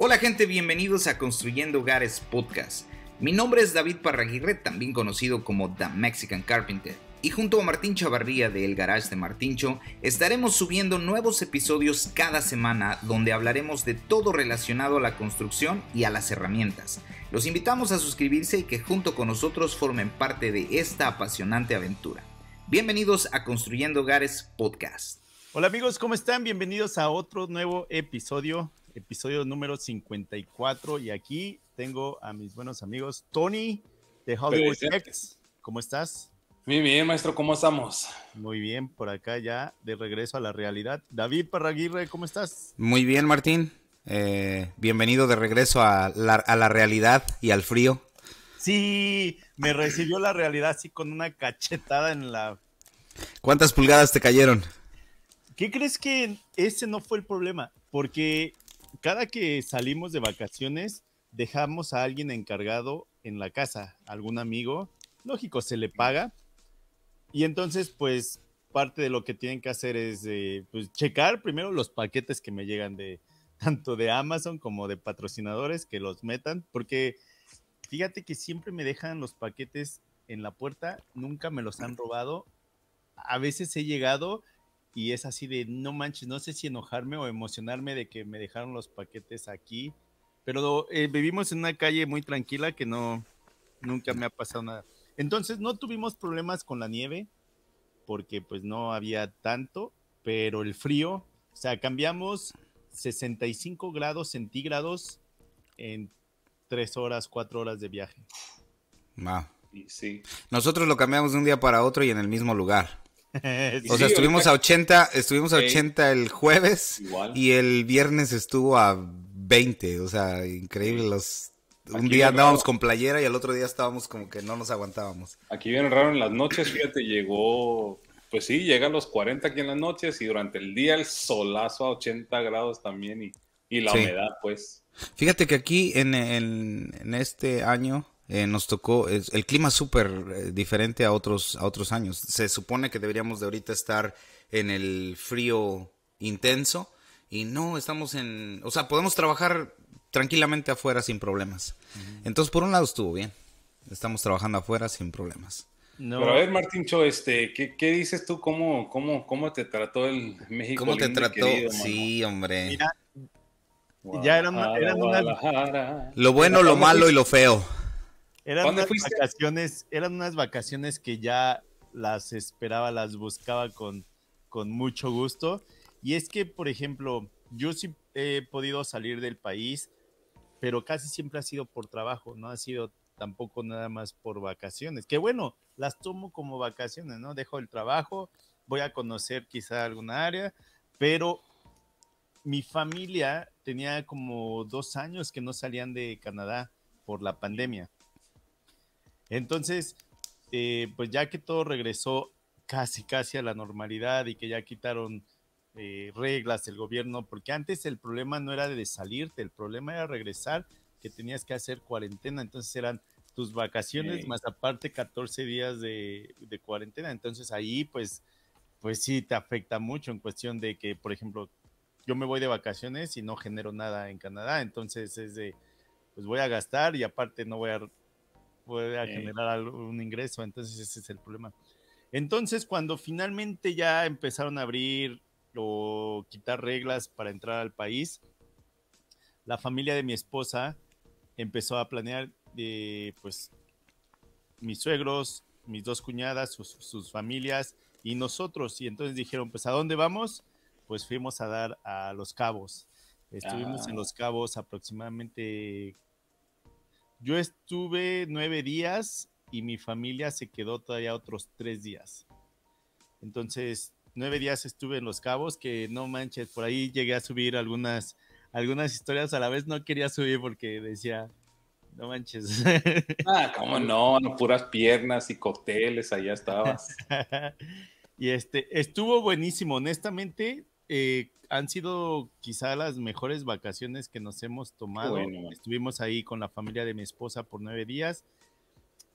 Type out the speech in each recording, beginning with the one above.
Hola gente, bienvenidos a Construyendo Hogares Podcast. Mi nombre es David Parraguirre, también conocido como The Mexican Carpenter, y junto a Martín Chavarría de El Garage de Martincho estaremos subiendo nuevos episodios cada semana donde hablaremos de todo relacionado a la construcción y a las herramientas. Los invitamos a suscribirse y que junto con nosotros formen parte de esta apasionante aventura. Bienvenidos a Construyendo Hogares Podcast. Hola amigos, ¿cómo están? Bienvenidos a otro nuevo episodio episodio número 54. Y aquí tengo a mis buenos amigos Tony de Hollywood X. ¿Cómo estás? Muy bien, maestro, ¿cómo estamos? Muy bien, por acá ya de regreso a la realidad. David Parraguirre, ¿cómo estás? Muy bien, Martín. Eh, bienvenido de regreso a la realidad y al frío. Sí, me recibió la realidad así con una cachetada en la... ¿Cuántas pulgadas te cayeron? ¿Qué crees que ese no fue el problema? Porque cada que salimos de vacaciones, dejamos a alguien encargado en la casa, algún amigo. Lógico, se le paga. Y entonces, pues, parte de lo que tienen que hacer es eh, pues, checar primero los paquetes que me llegan de tanto de Amazon como de patrocinadores que los metan, porque fíjate que siempre me dejan los paquetes en la puerta, nunca me los han robado. A veces he llegado y es así de, no manches, no sé si enojarme o emocionarme de que me dejaron los paquetes aquí, pero eh, vivimos en una calle muy tranquila que no, nunca me ha pasado nada. Entonces no tuvimos problemas con la nieve porque pues no había tanto, pero el frío, o sea, cambiamos 65 grados centígrados en tres horas, cuatro horas de viaje. Nosotros lo cambiamos de un día para otro y en el mismo lugar. o sea, estuvimos a 80, estuvimos a 80 el jueves y el viernes estuvo a 20, o sea, increíble los un día andábamos con playera y al otro día estábamos como que no nos aguantábamos. Aquí viene raro en las noches, fíjate, llegó, pues sí, llegan los 40 aquí en las noches y durante el día el solazo a 80 grados también y, la humedad, pues. Fíjate que aquí en este año eh, nos tocó, el clima súper eh, diferente a otros, a otros años. Se supone que deberíamos de ahorita estar en el frío intenso y no, estamos en, o sea, podemos trabajar tranquilamente afuera sin problemas. Entonces, por un lado estuvo bien, estamos trabajando afuera sin problemas. Pero a ver, Martín Cho, este, ¿qué, dices tú? ¿Cómo, cómo, ¿Cómo te trató el México? ¿Cómo te trató? sí, hombre. ya eran, eran una... Lo bueno, lo malo y lo feo. Eran unas vacaciones, eran unas vacaciones que ya las esperaba, las buscaba con, con mucho gusto. Y es que, por ejemplo, yo sí he podido salir del país, pero casi siempre ha sido por trabajo, no ha sido tampoco nada más por vacaciones. Que bueno, las tomo como vacaciones, ¿no? Dejo el trabajo, voy a conocer quizá alguna área, pero mi familia tenía como dos años que no salían de Canadá por la pandemia. Entonces, eh, pues ya que todo regresó casi, casi a la normalidad y que ya quitaron eh, reglas del gobierno, porque antes el problema no era de salirte, el problema era regresar, que tenías que hacer cuarentena, entonces eran tus vacaciones más aparte 14 días de, cuarentena, entonces ahí pues, pues sí te afecta mucho en cuestión de que, por ejemplo, yo me voy de vacaciones y no genero nada en Canadá, entonces es de, pues voy a gastar y aparte no voy a puede generar un ingreso. Entonces ese es el problema. Entonces cuando finalmente ya empezaron a abrir o quitar reglas para entrar al país, la familia de mi esposa empezó a planear eh, pues mis suegros, mis dos cuñadas, sus, familias y nosotros. Y entonces dijeron, pues ¿a dónde vamos? Pues fuimos a dar a Los Cabos. Estuvimos en ah. Los Cabos aproximadamente yo estuve nueve días y mi familia se quedó todavía otros tres días. Entonces, nueve días estuve en Los Cabos, que no manches, por ahí llegué a subir algunas, algunas historias a la vez, no quería subir porque decía, no manches. Ah, cómo no, puras piernas y cócteles, allá estabas. y este, estuvo buenísimo, honestamente, eh, han sido quizá las mejores vacaciones que nos hemos tomado. Estuvimos ahí con la familia de mi esposa por nueve días.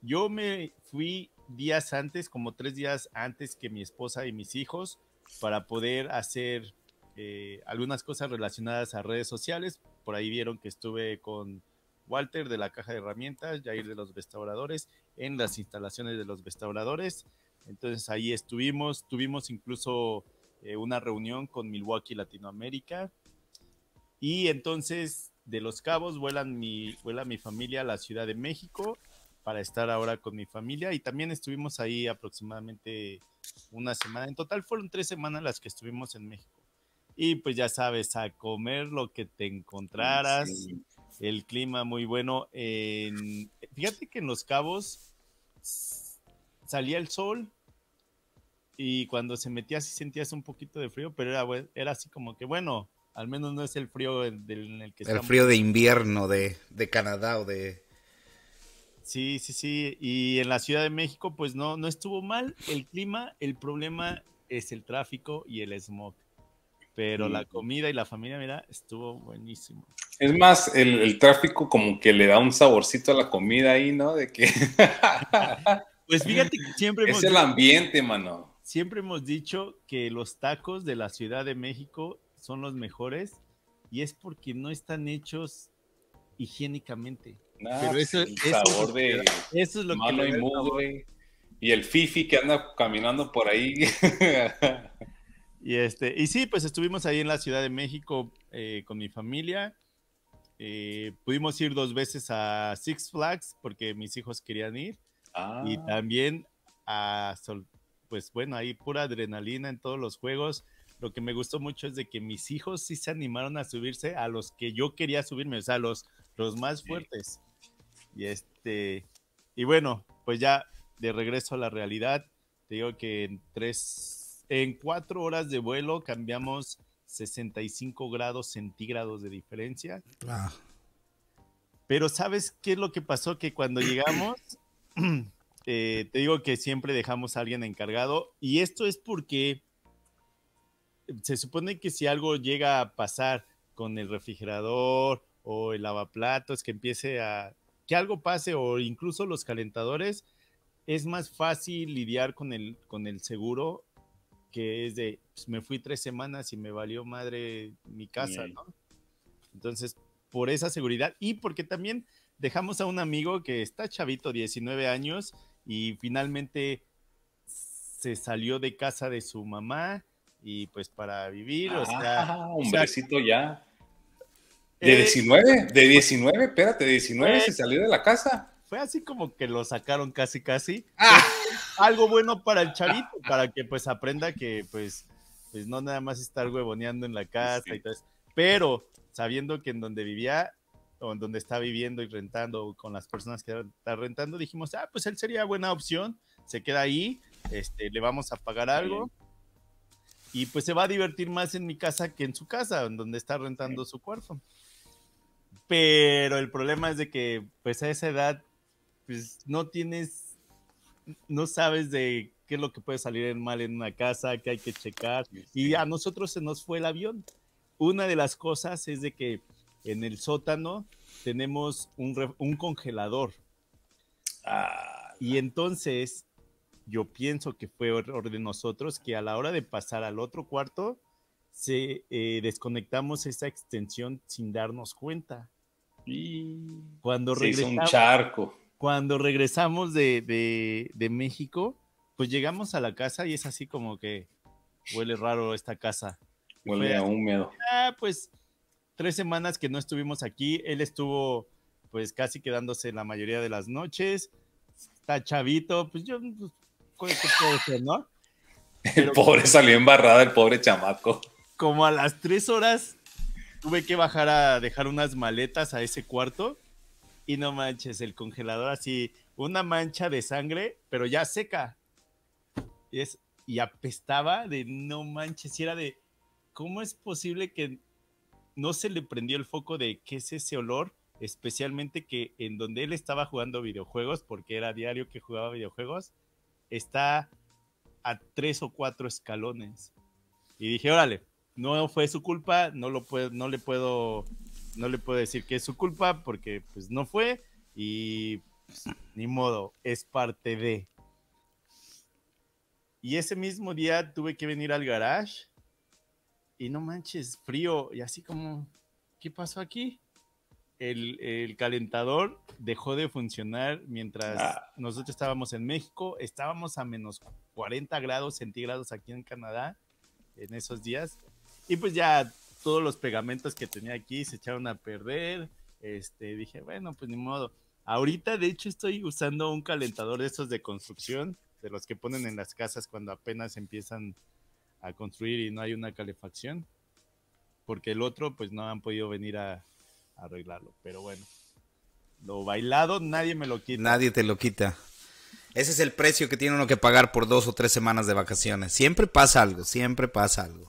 Yo me fui días antes, como tres días antes que mi esposa y mis hijos, para poder hacer eh, algunas cosas relacionadas a redes sociales. Por ahí vieron que estuve con Walter de la caja de herramientas, Jair de los restauradores, en las instalaciones de los restauradores. Entonces ahí estuvimos, tuvimos incluso eh, una reunión con Milwaukee Latinoamérica. Y entonces de Los Cabos vuelan mi, vuela mi familia a la Ciudad de México para estar ahora con mi familia y también estuvimos ahí aproximadamente una semana. En total fueron tres semanas las que estuvimos en México. Y pues ya sabes, a comer lo que te encontraras, el clima muy bueno. fíjate que en Los Cabos salía el sol, y cuando se metía así sentías un poquito de frío, pero era, era así como que, bueno, al menos no es el frío en, del, el que El frío de invierno de, Canadá o de... Sí, sí, sí. Y en la Ciudad de México, pues no, no estuvo mal el clima. El problema es el tráfico y el smog. Pero la comida y la familia, mira, estuvo buenísimo. Es más, el, tráfico como que le da un saborcito a la comida ahí, ¿no? De que... pues fíjate que siempre... Es el ambiente, mano siempre hemos dicho que los tacos de la Ciudad de México son los mejores y es porque no están hechos higiénicamente. Ah, Pero eso, el sabor de eso es lo y y el fifi que anda caminando por ahí. y este y sí, pues estuvimos ahí en la Ciudad de México eh, con mi familia. Eh, pudimos ir dos veces a Six Flags porque mis hijos querían ir y ah. también a Sol pues bueno, hay pura adrenalina en todos los juegos. Lo que me gustó mucho es de que mis hijos sí se animaron a subirse a los que yo quería subirme, o sea, los, los más fuertes. Y este, y bueno, pues ya de regreso a la realidad, te digo que en tres, en cuatro horas de vuelo cambiamos 65 grados centígrados de diferencia. Ah. Pero ¿sabes qué es lo que pasó? Que cuando llegamos, Eh, te digo que siempre dejamos a alguien encargado y esto es porque se supone que si algo llega a pasar con el refrigerador o el lavaplatos, que empiece a, que algo pase o incluso los calentadores, es más fácil lidiar con el, con el seguro que es de, pues, me fui tres semanas y me valió madre mi casa, ¿no? Entonces, por esa seguridad y porque también dejamos a un amigo que está chavito, 19 años, y finalmente se salió de casa de su mamá y pues para vivir, o sea... Ah, hombrecito ya. De 19, eh, de 19, espérate, de 19 se eh, salió de la casa. Fue así como que lo sacaron casi, casi. Ah. Algo bueno para el chavito, para que pues aprenda que pues, pues no nada más estar huevoneando en la casa y todo eso. Pero sabiendo que en donde vivía donde está viviendo y rentando con las personas que está rentando, dijimos, ah, pues él sería buena opción, se queda ahí, este, le vamos a pagar algo y pues se va a divertir más en mi casa que en su casa, en donde está rentando su cuarto. Pero el problema es de que pues a esa edad pues no tienes, no sabes de qué es lo que puede salir mal en una casa, que hay que checar. Y a nosotros se nos fue el avión. Una de las cosas es de que en el sótano tenemos un, congelador. Ah. y entonces yo pienso que fue orden de nosotros que a la hora de pasar al otro cuarto, se, eh, desconectamos esa extensión sin darnos cuenta. Y cuando regresamos, un charco. Cuando regresamos de, de, de, México, pues llegamos a la casa y es así como que huele raro esta casa. Huele a húmedo. Ah, pues tres semanas que no estuvimos aquí. Él estuvo pues casi quedándose la mayoría de las noches. Está chavito, pues yo, pues, ¿qué puedo decir, no? el pobre salió embarrada, el pobre chamaco. Como a las tres horas tuve que bajar a dejar unas maletas a ese cuarto y no manches, el congelador así, una mancha de sangre, pero ya seca. es, y apestaba de no manches, y era de, ¿cómo es posible que no se le prendió el foco de qué es ese olor, especialmente que en donde él estaba jugando videojuegos, porque era diario que jugaba videojuegos, está a tres o cuatro escalones. Y dije, órale, no fue su culpa, no, lo puedo, no, le puedo, no le puedo decir que es su culpa porque pues no fue y pues, ni modo, es parte de. Y ese mismo día tuve que venir al garage y no manches, frío, y así como, ¿qué pasó aquí? El, calentador dejó de funcionar mientras ah. nosotros estábamos en México, estábamos a menos 40 grados centígrados aquí en Canadá en esos días, y pues ya todos los pegamentos que tenía aquí se echaron a perder, este, dije, bueno, pues ni modo. Ahorita, de hecho, estoy usando un calentador de estos de construcción, de los que ponen en las casas cuando apenas empiezan a construir y no hay una calefacción. Porque el otro, pues no han podido venir a, arreglarlo. Pero bueno, lo bailado nadie me lo quita. Nadie te lo quita. Ese es el precio que tiene uno que pagar por dos o tres semanas de vacaciones. Siempre pasa algo, siempre pasa algo.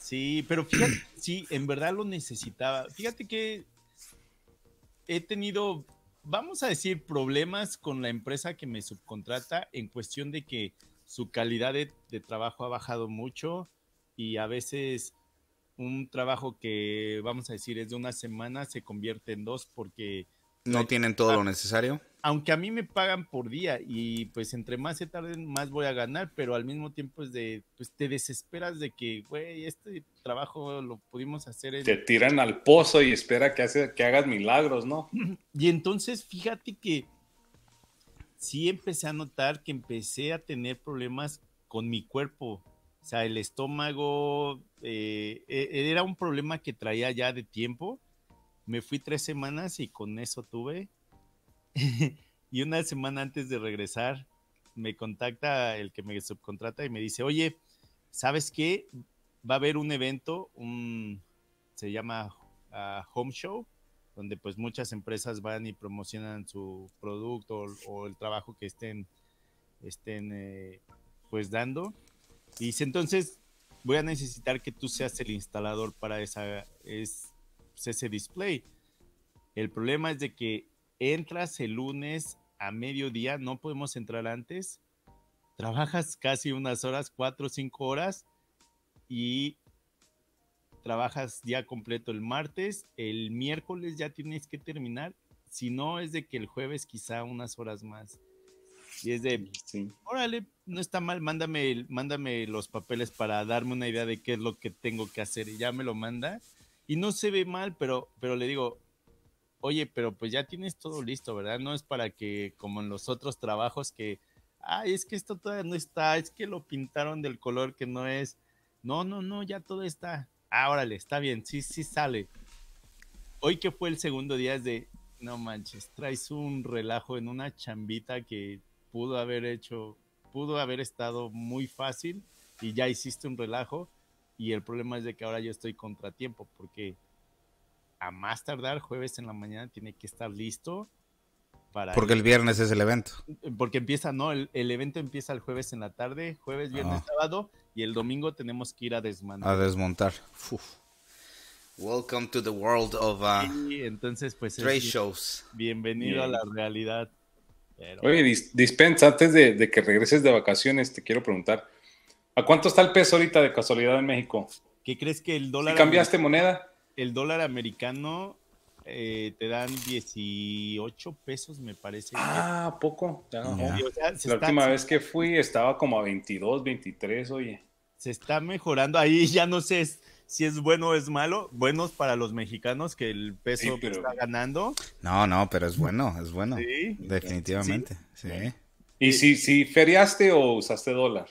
Sí, pero fíjate, sí, en verdad lo necesitaba. Fíjate que he tenido, vamos a decir, problemas con la empresa que me subcontrata en cuestión de que su calidad de, trabajo ha bajado mucho y a veces un trabajo que vamos a decir es de una semana se convierte en dos porque no tienen todo lo necesario. Aunque a mí me pagan por día y pues entre más se tarden más voy a ganar, pero al mismo tiempo es de pues te desesperas de que güey, este trabajo lo pudimos hacer Te tiran al pozo y espera que hace, que hagas milagros, ¿no? Y entonces fíjate que sí empecé a notar que empecé a tener problemas con mi cuerpo. O sea, el estómago eh, e-, era un problema que traía ya de tiempo. Me fui tres semanas y con eso tuve. y una semana antes de regresar, me contacta el que me subcontrata y me dice, oye, ¿sabes qué? Va a haber un evento, se llama ah, Home Show, donde pues muchas empresas van y promocionan su producto o, el trabajo que estén, estén eh, pues dando. Y dice, entonces voy a necesitar que tú seas el instalador para esa, es, pues, ese display. El problema es de que entras el lunes a mediodía, no podemos entrar antes, trabajas casi unas horas, cuatro o cinco horas, y trabajas ya completo el martes, el miércoles ya tienes que terminar, si no es de que el jueves quizá unas horas más. Y es de, órale, no está mal, mándame, mándame los papeles para darme una idea de qué es lo que tengo que hacer. Y ya me lo manda. Y no se ve mal, pero, pero le digo, oye, pero pues ya tienes todo listo, ¿verdad? No es para que, como en los otros trabajos, que, ay, es que esto todavía no está, es que lo pintaron del color que no es. No, no, no, ya todo está. Ahora le está bien, sí, sí sale. Hoy que fue el segundo día es de, no manches, traes un relajo en una chambita que pudo haber hecho, pudo haber estado muy fácil y ya hiciste un relajo y el problema es de que ahora yo estoy contratiempo porque a más tardar jueves en la mañana tiene que estar listo porque el viernes es el evento. Porque empieza, no, el, evento empieza el jueves en la tarde, jueves, viernes, ah. sábado, y el domingo tenemos que ir a desmontar. A desmontar. Welcome to the world of uh, entonces, pues, trade shows. Bienvenido a la realidad. Oye, dispensa, antes de, que regreses de vacaciones, te quiero preguntar, ¿a cuánto está el peso ahorita de casualidad en México? ¿Qué crees que el dólar... ¿Y ¿Cambiaste moneda? El dólar americano eh, te dan 18 pesos, me parece. Ah, poco. la última vez que fui estaba como a 22, 23, oye. Se está mejorando ahí, ya no sé si es bueno o es malo. Buenos para los mexicanos que el peso que está ganando. No, no, pero es bueno, es bueno. Definitivamente. Eh. ¿Y si, si feriaste o usaste dólar?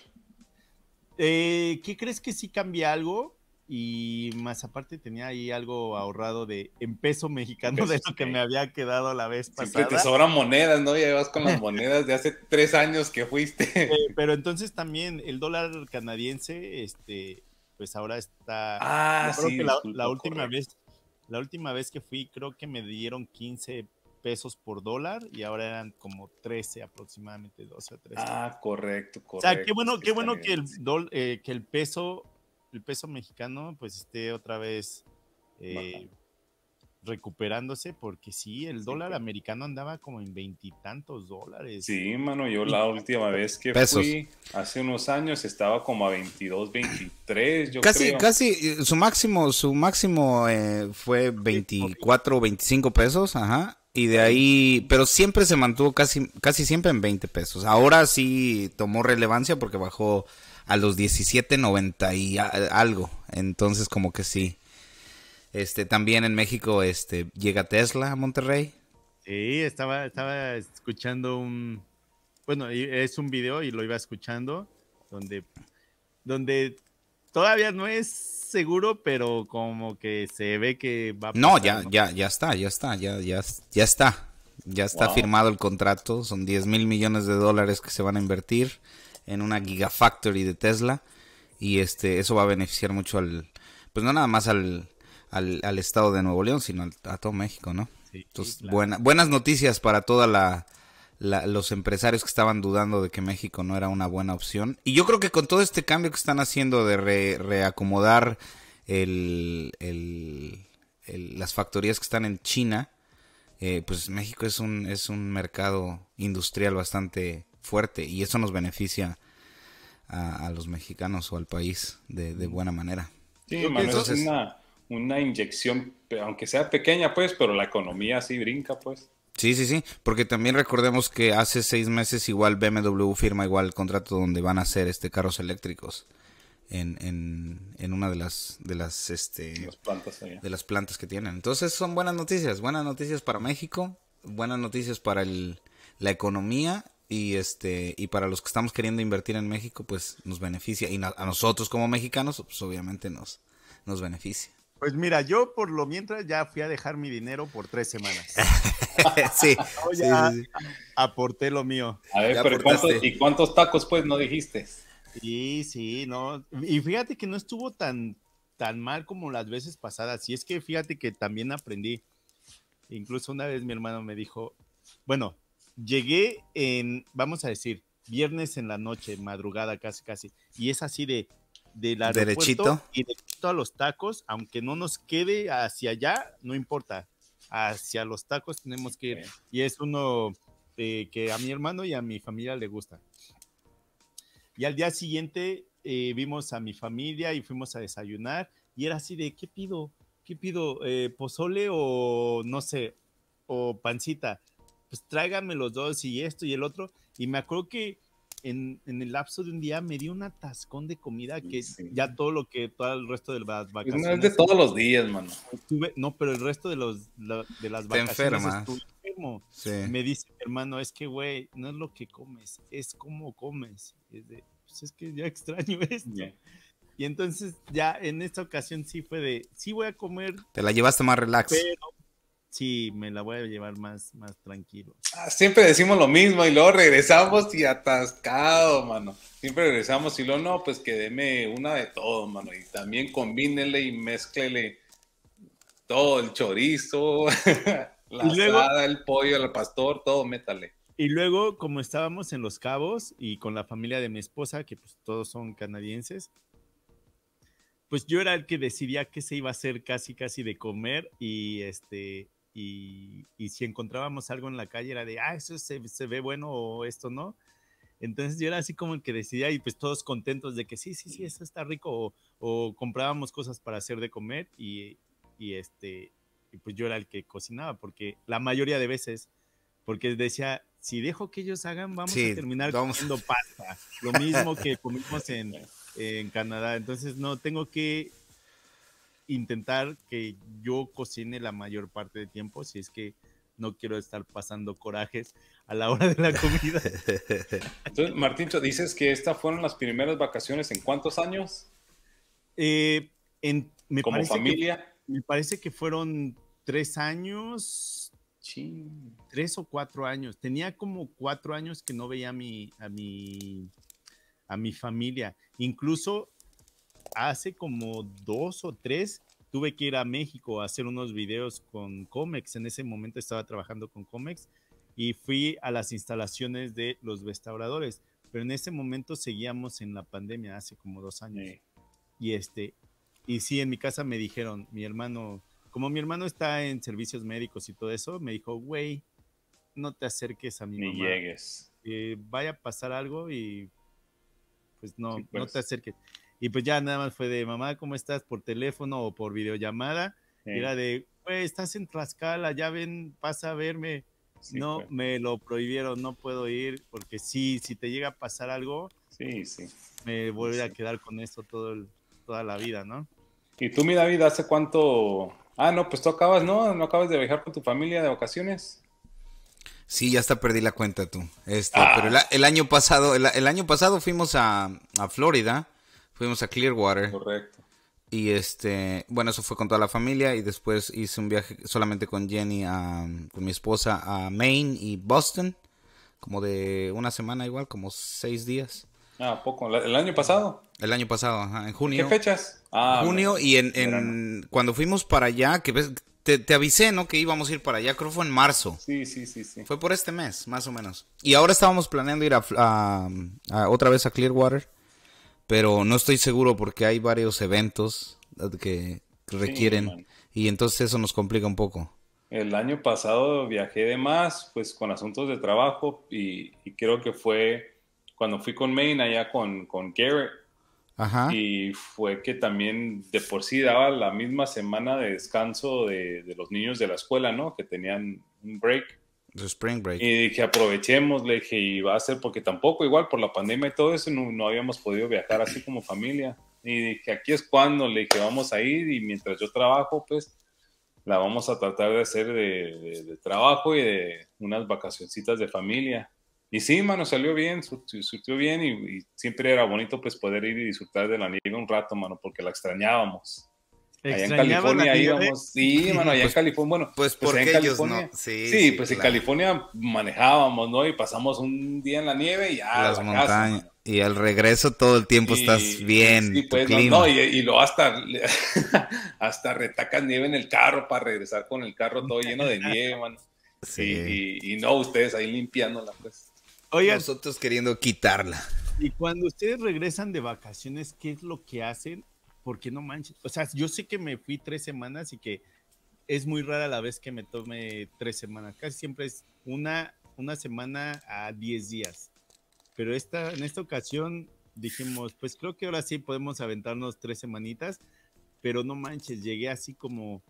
Eh, ¿Qué crees que si cambia algo? y más aparte tenía ahí algo ahorrado de en peso mexicano de lo que me había quedado a la vez pasada. Siempre te sobran monedas, ¿no? Ya vas con las monedas de hace tres años que fuiste. Eh, pero entonces también el dólar canadiense, este, pues ahora está. Ah, sí, la, última vez, la última vez que fui, creo que me dieron 15 pesos por dólar y ahora eran como 13 aproximadamente, 12 o 13. Ah, correcto, correcto. O sea, qué bueno, qué bueno que el, eh, que el peso el peso mexicano pues esté otra vez eh, recuperándose, porque sí, el dólar americano andaba como en veintitantos dólares. Sí, mano, yo la última vez que fui, hace unos años, estaba como a 22, 23, yo casi, Casi, eh, su máximo, su máximo eh, fue 24, 25 pesos, ajá. Y de ahí, pero siempre se mantuvo casi, casi siempre en 20 pesos. Ahora sí tomó relevancia porque bajó a los 17.90 y algo. Entonces como que sí. Este, también en México este, llega Tesla a Monterrey. Sí, estaba, estaba escuchando un... Bueno, es un video y lo iba escuchando donde, donde todavía no es seguro, pero como que se ve que va No, ya, ya, ya está, ya está, ya, ya, ya está. Ya está firmado el contrato, son 10 mil millones de dólares que se van a invertir en una Gigafactory de Tesla y este eso va a beneficiar mucho al pues no nada más al, al, al estado de Nuevo León, sino a todo México, ¿no? Entonces, buenas noticias para toda la, los empresarios que estaban dudando de que México no era una buena opción. Y yo creo que con todo este cambio que están haciendo de reacomodar las factorías que están en China, eh, pues México es un, es un mercado industrial bastante fuerte y eso nos beneficia a, los mexicanos o al país de, buena manera. Sí, Entonces, es una, una inyección, aunque sea pequeña, pues, pero la economía sí brinca, pues. Sí, sí, sí, porque también recordemos que hace seis meses igual BMW firma igual contrato donde van a hacer este carros eléctricos en, en, una de las de las este plantas de las plantas que tienen. Entonces son buenas noticias, buenas noticias para México, buenas noticias para el, la economía y este, y para los que estamos queriendo invertir en México, pues nos beneficia. Y a nosotros como mexicanos, pues obviamente nos, nos beneficia. Pues mira, yo por lo mientras ya fui a dejar mi dinero por tres semanas. sí, Aporté lo mío. A ver, ¿y cuántos tacos pues no dijiste? Sí, sí, no. Y fíjate que no estuvo tan, tan mal como las veces pasadas. Y es que fíjate que también aprendí. Incluso una vez mi hermano me dijo, bueno, llegué en, vamos a decir, viernes en la noche, madrugada casi, casi, y es así de, del derechito y derechito a los tacos, aunque no nos quede hacia allá, no importa, hacia los tacos tenemos que ir, y es uno eh, que a mi hermano y a mi familia le gusta. Y al día siguiente eh, vimos a mi familia y fuimos a desayunar, y era así de, ¿qué pido? ¿Qué pido? Eh, ¿Pozole o no sé? ¿O pancita? pues tráigame los dos y esto y el otro. Y me acuerdo que en, en el lapso de un día me dio un atascón de comida que es ya todo lo que todo el resto de las vacaciones. Es de todos los días, mano. no, pero el resto de, los, de las vacaciones. enfermo. Me dice, hermano, es que, güey, no es lo que comes, es cómo comes. Pues, es que ya extraño esto. Y entonces ya en esta ocasión sí fue de, sí voy a comer. Te la llevaste más relax sí, me la voy a llevar más, más tranquilo. Ah, siempre decimos lo mismo y luego regresamos y atascado, mano. Siempre regresamos y luego no, pues que una de todo, mano. Y también combínele y mezclele todo, el chorizo, la el pollo, el pastor, todo, métale. Y luego, como estábamos en Los Cabos y con la familia de mi esposa, que pues todos son canadienses, pues yo era el que decidía qué se iba a hacer casi casi de comer y este y, si encontrábamos algo en la calle era de, ah, eso se, se, ve bueno o esto no. Entonces yo era así como el que decidía y pues todos contentos de que sí, sí, sí, eso está rico o, comprábamos cosas para hacer de comer y, y este, pues yo era el que cocinaba porque la mayoría de veces, porque decía, si dejo que ellos hagan, vamos a terminar vamos. comiendo pasta, lo mismo que comimos en, en Canadá. Entonces no, tengo que intentar que yo cocine la mayor parte del tiempo, si es que no quiero estar pasando corajes a la hora de la comida. Entonces, Martín, dices que estas fueron las primeras vacaciones en cuántos años? Eh, en, mi Como familia. me parece que fueron tres años, tres o cuatro años. Tenía como cuatro años que no veía mi, a mi, a mi familia. Incluso hace como dos o tres tuve que ir a México a hacer unos videos con Comex. En ese momento estaba trabajando con Comex y fui a las instalaciones de los restauradores. Pero en ese momento seguíamos en la pandemia, hace como dos años. Y este, y sí, en mi casa me dijeron, mi hermano, como mi hermano está en servicios médicos y todo eso, me dijo, güey, no te acerques a mi Ni mamá. llegues. Eh, vaya a pasar algo y pues no, no te pues. acerques. Y pues ya nada más fue de, mamá, ¿cómo estás? Por teléfono o por videollamada. era de, güey, estás en Tlaxcala, ya ven, pasa a verme. no, me lo prohibieron, no puedo ir, porque sí, si te llega a pasar algo, sí, me vuelve a quedar con esto todo toda la vida, ¿no? ¿Y tú, mi David, hace cuánto? Ah, no, pues tú acabas, ¿no? ¿No acabas de viajar con tu familia de vacaciones? Sí, ya hasta perdí la cuenta tú. Este, Pero ah. el, año pasado, año pasado fuimos a, a Florida Fuimos a Clearwater. Correcto. Y este, bueno, eso fue con toda la familia y después hice un viaje solamente con Jenny, con mi esposa, a Maine y Boston, como de una semana igual, como seis días. Ah, poco. ¿El año pasado? El año pasado, ajá, en junio. ¿Qué fechas? Ah, junio y en, cuando fuimos para allá, que te, avisé, ¿no? Que íbamos a ir para allá, creo fue en marzo. Sí, sí, sí, sí. Fue por este mes, más o menos. Y ahora estábamos planeando ir a otra vez a Clearwater pero no estoy seguro porque hay varios eventos eh, que requieren y entonces eso nos complica un poco. El año pasado viajé de más, pues con asuntos de trabajo y, creo que fue cuando fui con Maine allá con, con Garrett. Y fue que también de por sí daba la misma semana de descanso de, de los niños de la escuela, ¿no? Que tenían un break spring break. Y dije, aprovechemos, le dije, y va a ser porque tampoco, igual por la pandemia y todo eso, no, habíamos podido viajar así como familia. Y dije, aquí es cuando, le dije, vamos a ir y mientras yo trabajo, pues la vamos a tratar de hacer de, de, trabajo y de unas vacacioncitas de familia. Y sí, mano, salió bien, surtió bien y, y, siempre era bonito pues poder ir y disfrutar de la nieve un rato, mano, porque la extrañábamos. Allá en California íbamos, sí, mano, allá en pues, California, bueno, pues, pues por ellos sí, pues en California manejábamos, ¿no? Y pasamos un día en la nieve y ya. Las montañas. y al regreso todo el tiempo estás bien. Y, pues, no, y, luego hasta, hasta retacas nieve en el carro para regresar con el carro todo lleno de nieve, mano. Sí. Y, no, ustedes ahí limpiándola, pues. Oye, Nosotros queriendo quitarla. Y cuando ustedes regresan de vacaciones, ¿qué es lo que hacen porque no manches, o sea, yo sé que me fui tres semanas y que es muy rara la vez que me tome tres semanas, casi siempre es una, una semana a diez días, pero esta, en esta ocasión dijimos, pues creo que ahora sí podemos aventarnos tres semanitas, pero no manches, llegué así como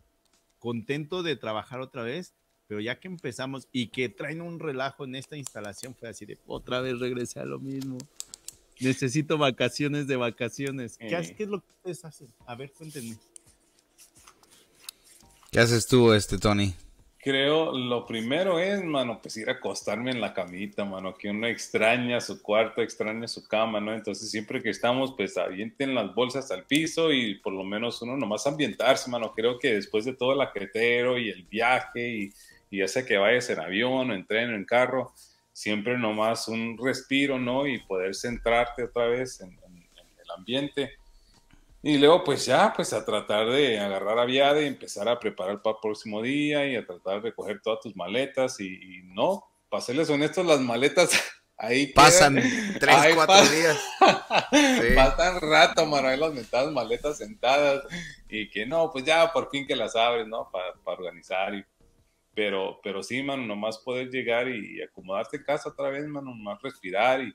contento de trabajar otra vez, pero ya que empezamos y que traen un relajo en esta instalación, fue así de otra vez regresé a lo mismo. Necesito vacaciones de vacaciones. Eh. ¿Qué, es lo que ustedes hacen? A ver, cuéntenme. ¿Qué haces tú, este, Tony? Creo, lo primero es, mano, pues ir a acostarme en la camita, mano, que uno extraña su cuarto, extraña su cama, ¿no? Entonces siempre que estamos, pues avienten las bolsas al piso y por lo menos uno nomás ambientarse, mano. Creo que después de todo el acretero y el viaje y, y ya sea que vayas en avión o en tren o en carro, siempre nomás un respiro, ¿no? Y poder centrarte otra vez en, el ambiente. Y luego, pues ya, pues a tratar de agarrar a Viade y empezar a preparar para el próximo día y a tratar de recoger todas tus maletas. Y, no, para serles honestos, las maletas ahí pasan tres, cuatro días. Pasan rato, mano, metas, las maletas sentadas. Y que no, pues ya por fin que las abres, ¿no? Para, para organizar y pero, sí, mano, nomás poder llegar y acomodarte en casa otra vez, mano, nomás respirar y,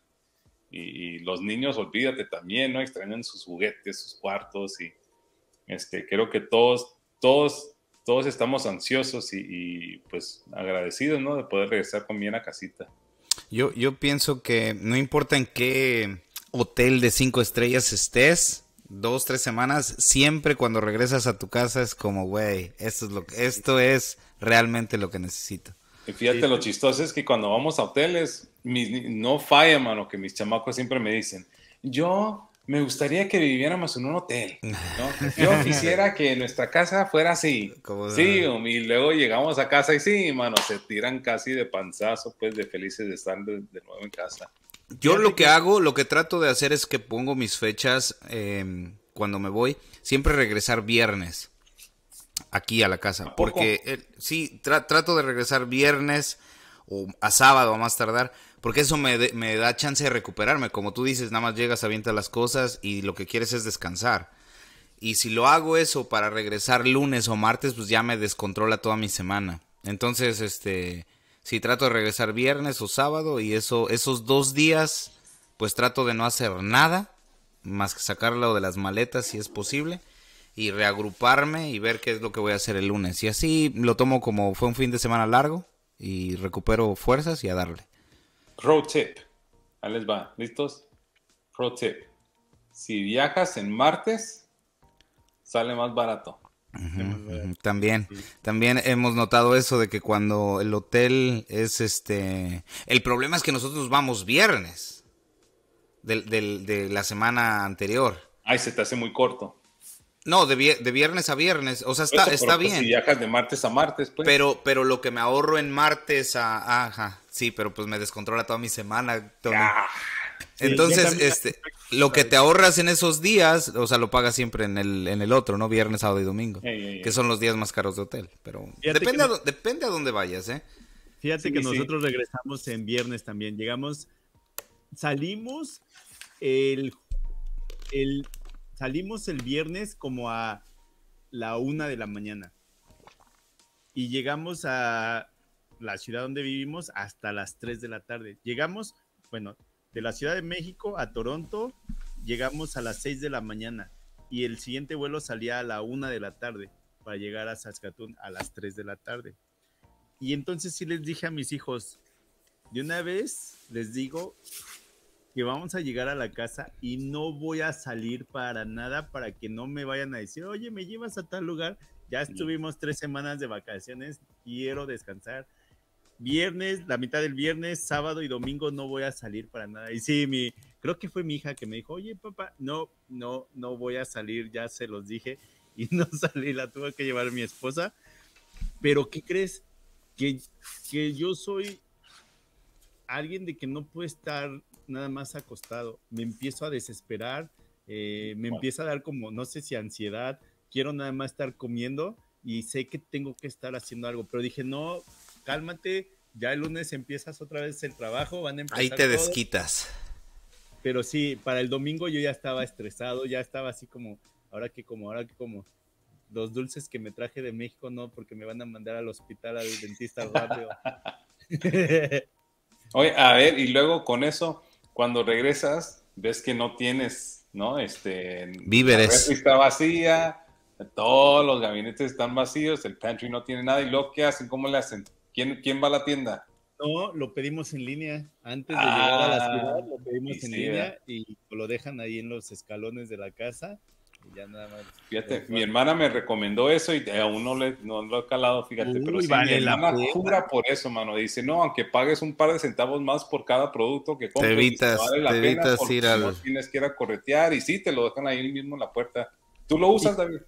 los niños, olvídate también, ¿no? Extrañan sus juguetes, sus cuartos y este, creo que todos, todos, todos estamos ansiosos y, pues agradecidos, ¿no? De poder regresar con bien a casita. Yo, yo pienso que no importa en qué hotel de cinco estrellas estés, dos, tres semanas, siempre cuando regresas a tu casa es como, güey, esto es, lo, esto es realmente lo que necesito. Y fíjate, lo chistoso es que cuando vamos a hoteles, no falla, mano, que mis chamacos siempre me dicen, yo me gustaría que viviéramos en un hotel, Yo quisiera que nuestra casa fuera así. Sí, y luego llegamos a casa y sí, mano, se tiran casi de panzazo, pues, de felices de estar de nuevo en casa. Yo lo que, hago, lo que trato de hacer es que pongo mis fechas em, cuando me voy, siempre regresar viernes aquí a la casa, porque sí, trato de regresar viernes o a sábado a más tardar, porque eso me, me, da chance de recuperarme, como tú dices, nada más llegas, avientas las cosas y lo que quieres es descansar. Y si lo hago eso para regresar lunes o martes, pues ya me descontrola toda mi semana. Entonces, este, si trato de regresar viernes o sábado y eso, esos dos días, pues trato de no hacer nada, más que sacarlo de las maletas si es posible, y reagruparme y ver qué es lo que voy a hacer el lunes. Y así lo tomo como fue un fin de semana largo y recupero fuerzas y a darle. Pro tip. Ahí les va. ¿Listos? Pro tip. Si viajas en martes, sale más barato. También, también hemos notado eso de que cuando el hotel es este, el problema es que nosotros vamos viernes de, la semana anterior. Ay, se te hace muy corto. No, de, viernes a viernes, o sea, está, está pues, bien. si de martes a martes, pues. Pero, pero lo que me ahorro en martes a, ajá, sí, pero pues me descontrola toda mi semana, ah. Entonces, este, lo que te ahorras en esos días, o sea, lo pagas siempre en el, en el otro, ¿no? Viernes, sábado y domingo, que son los días más caros de hotel. Pero depende, a, depende a dónde vayas, ¿eh? Fíjate que nosotros regresamos en viernes también. Llegamos, salimos el, salimos el viernes como a la una de la mañana y llegamos a la ciudad donde vivimos hasta las 3 de la tarde. Llegamos, bueno, de la Ciudad de México a Toronto llegamos a las 6 de la mañana y el siguiente vuelo salía a la 1 de la tarde para llegar a Saskatoon a las 3 de la tarde. Y entonces sí les dije a mis hijos, de una vez les digo que vamos a llegar a la casa y no voy a salir para nada para que no me vayan a decir, oye, me llevas a tal lugar, ya estuvimos tres semanas de vacaciones, quiero descansar, viernes, la mitad del viernes, sábado y domingo no voy a salir para nada. Y sí, mi, creo que fue mi hija que me dijo, oye papá, no, no, no voy a salir, ya se los dije. Y no salí, la tuve que llevar mi esposa. Pero ¿qué crees? Que, que yo soy alguien de que no puede estar nada más acostado. Me empiezo a desesperar, eh, me empieza a dar como, no sé si ansiedad, quiero nada más estar comiendo y sé que tengo que estar haciendo algo, pero dije, no, cálmate, ya el lunes empiezas otra vez el trabajo, van a empezar. Ahí te desquitas. Pero sí, para el domingo yo ya estaba estresado, ya estaba así como, ahora que como, ahora que como. Los dulces que me traje de México, no, porque me van a mandar al hospital al dentista rápido. Oye, a ver, y luego con eso, cuando regresas, ves que no tienes, ¿no? Este. Víveres. La está vacía, todos los gabinetes están vacíos, el pantry no tiene nada, y lo que hacen? ¿Cómo le hacen? ¿Quién, va a la tienda? No, lo pedimos en línea. Antes de llegar a la ah, ciudad, lo pedimos en línea y lo dejan ahí en los escalones de la casa. ya nada más. Fíjate, mi hermana me recomendó eso y aún no, lo ha calado, fíjate. pero sí, vale mi jura por eso, mano. Dice, no, aunque pagues un par de centavos más por cada producto que compres, te evitas, te ir que corretear y sí, te lo dejan ahí mismo en la puerta. ¿Tú lo usas, David?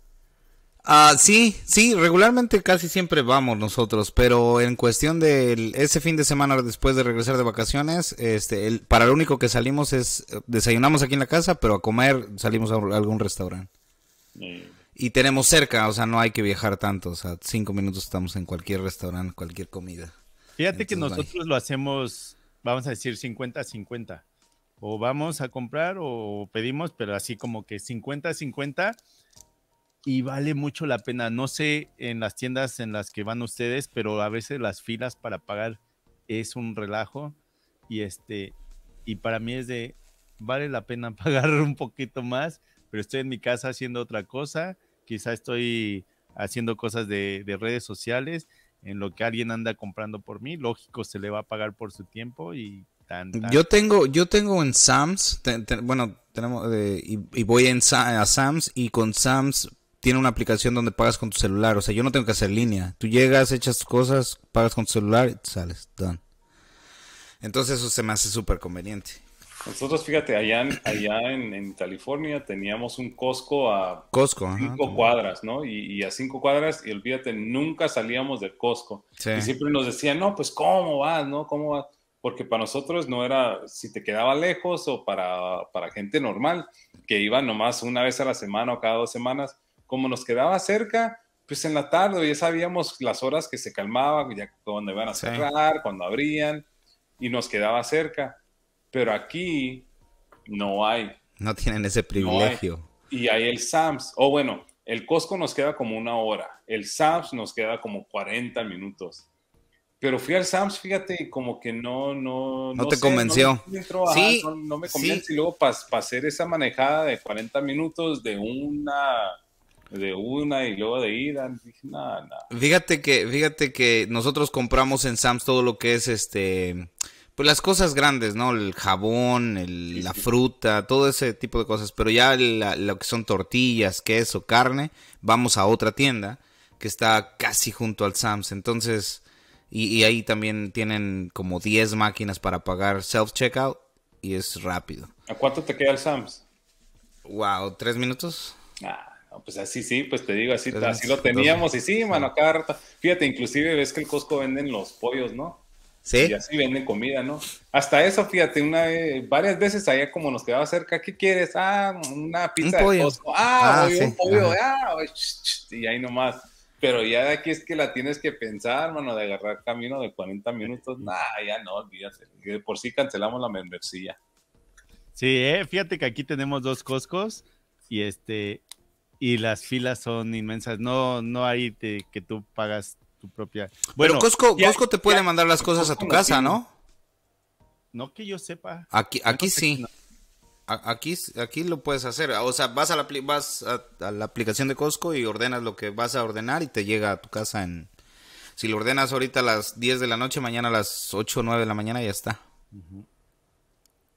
Ah, sí, sí, regularmente casi siempre vamos nosotros, pero en cuestión de ese fin de semana después de regresar de vacaciones, este, el, para lo único que salimos es desayunamos aquí en la casa, pero a comer salimos a algún restaurante. Y tenemos cerca, o sea, no hay que viajar tanto, o sea, cinco minutos estamos en cualquier restaurante, cualquier comida. Fíjate que nosotros lo hacemos, vamos a decir 50-50. O vamos a comprar o pedimos, pero así como que 50-50 y vale mucho la pena. No sé en las tiendas en las que van ustedes, pero a veces las filas para pagar es un relajo y este y para mí es de vale la pena pagar un poquito más, pero estoy en mi casa haciendo otra cosa, quizá estoy haciendo cosas de, redes sociales, en lo que alguien anda comprando por mí, lógico se le va a pagar por su tiempo y Yo tengo, yo tengo en Sam's, bueno, tenemos, eh, y, voy en, a Sam's y con Sam's tiene una aplicación donde pagas con tu celular. O sea, yo no tengo que hacer línea. Tú llegas, echas tus cosas, pagas con tu celular y sales. Done. Entonces eso se me hace súper conveniente. Nosotros, fíjate, allá, en, allá en, California teníamos un Costco a Costco, cinco cuadras, ¿no? Y, a cinco cuadras, y olvídate, nunca salíamos del Costco. Y siempre nos decían, no, pues, ¿cómo vas, no? ¿Cómo vas? Porque para nosotros no era si te quedaba lejos o para, para gente normal que iba nomás una vez a la semana o cada dos semanas, como nos quedaba cerca, pues en la tarde ya sabíamos las horas que se calmaban, ya cuando iban a cerrar, cuando abrían, y nos quedaba cerca. Pero aquí no hay. No tienen ese privilegio. Y hay el SAMS. O bueno, el Costco nos queda como una hora, el SAMS nos queda como 40 minutos. Pero fui al SAMS, fíjate, como que no, no. No, te convenció. No me, sí, no, me convence. Y luego para hacer esa manejada de 40 minutos de una de una y luego de ida. nada, Fíjate que, fíjate que nosotros compramos en Sam's todo lo que es este. Pues las cosas grandes, ¿no? El jabón, la fruta, todo ese tipo de cosas. Pero ya lo que son tortillas, queso, carne, vamos a otra tienda que está casi junto al Sam's. Entonces, y, ahí también tienen como 10 máquinas para pagar self-checkout y es rápido. ¿A cuánto te queda el Sam's? Wow, ¿tres minutos? Ah, pues así sí, pues te digo, así, así lo teníamos. Y sí, mano, cada rato. Fíjate, inclusive ves que el Costco venden los pollos, ¿no? Sí. Y así venden comida, ¿no? Hasta eso, fíjate, una vez, varias veces allá como nos quedaba cerca, ¿qué quieres? Ah, una pizza de Costco. Ah, ah un pollo, ah, y ahí nomás. Pero ya de aquí es que la tienes que pensar, mano, de agarrar camino de 40 minutos, nada, ya no, olvídate. De por sí cancelamos la membresía. Sí, eh, fíjate que aquí tenemos dos coscos. y este, y las filas son inmensas. No, no hay que tú pagas tu propia. Bueno, Pero Costco, te puede mandar las cosas a tu casa, ¿no? No que yo sepa. Aquí, aquí sí. Aquí, aquí lo puedes hacer. O sea, vas, a la, a, la aplicación de Costco y ordenas lo que vas a ordenar y te llega a tu casa en... Si lo ordenas ahorita a las 10 de la noche, mañana a las 8 o 9 de la mañana ya está.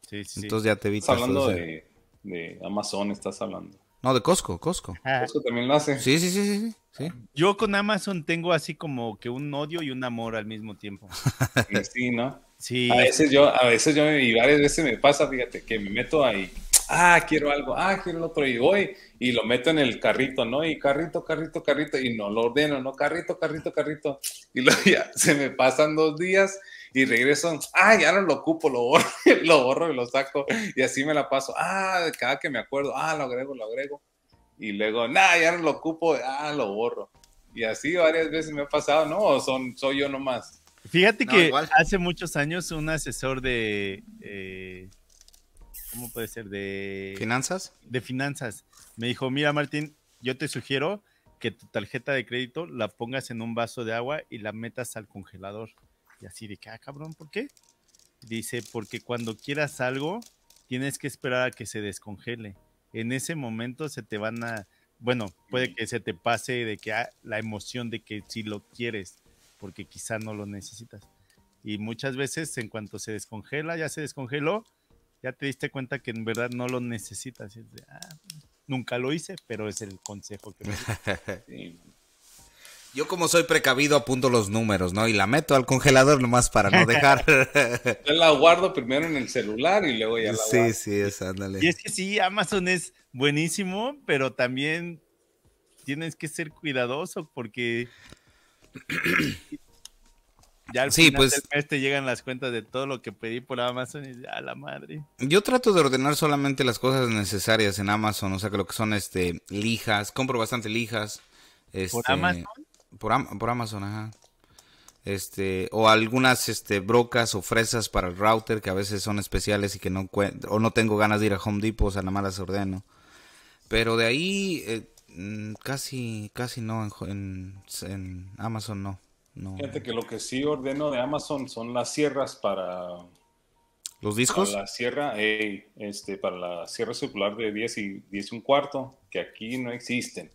sí, sí, Entonces ya te evitas. Estás hablando de Amazon, estás hablando. No, de Costco, Costco. Costco también lo hace. Sí, sí, sí, sí, Yo con Amazon tengo así como que un odio y un amor al mismo tiempo. sí, ¿no? Sí. A veces yo, a veces yo, y varias veces me pasa, fíjate, que me meto ahí, ah, quiero algo, ah, quiero otro, y voy y lo meto en el carrito, ¿no? Y carrito, carrito, carrito, y no lo ordeno, ¿no? Carrito, carrito, carrito. Y luego ya se me pasan dos días y regreso, ah, ya no lo ocupo, lo borro, lo borro y lo saco y así me la paso. Ah, cada que me acuerdo, ah, lo agrego, lo agrego. Y luego, nada, ya no lo ocupo, ah, lo borro. Y así varias veces me ha pasado, ¿no? ¿O son, soy yo nomás. Fíjate que hace muchos años un asesor de... Eh, ¿Cómo puede ser? De... ¿Finanzas? De finanzas. Me dijo, mira Martín, yo te sugiero que tu tarjeta de crédito la pongas en un vaso de agua y la metas al congelador. Y así de que, ah, cabrón, ¿por qué? Dice, porque cuando quieras algo, tienes que esperar a que se descongele. En ese momento se te van a, bueno, puede que se te pase de que ah, la emoción de que sí lo quieres, porque quizá no lo necesitas. Y muchas veces en cuanto se descongela, ya se descongeló, ya te diste cuenta que en verdad no lo necesitas. Ah, nunca lo hice, pero es el consejo que me sí. Yo como soy precavido apunto los números, ¿no? Y la meto al congelador nomás para no dejar. Yo la guardo primero en el celular y luego ya la Sí, sí, es, ándale. Y es que sí, Amazon es buenísimo, pero también tienes que ser cuidadoso porque ya sí, pues, del te llegan las cuentas de todo lo que pedí por Amazon y ya la madre. Yo trato de ordenar solamente las cosas necesarias en Amazon, o sea que lo que son este lijas, compro bastante lijas. ¿Por este, Amazon? Por, Amazon, ajá. Este, o algunas este, brocas o fresas para el router que a veces son especiales y que no o no tengo ganas de ir a Home Depot, o sea, nada más las ordeno. Pero de ahí eh, mm, casi casi no en, Amazon no. no. Fíjate que lo que sí ordeno de Amazon son las sierras para los discos. Para la sierra, este, para la sierra circular de 10 y 10 y un cuarto que aquí no existen.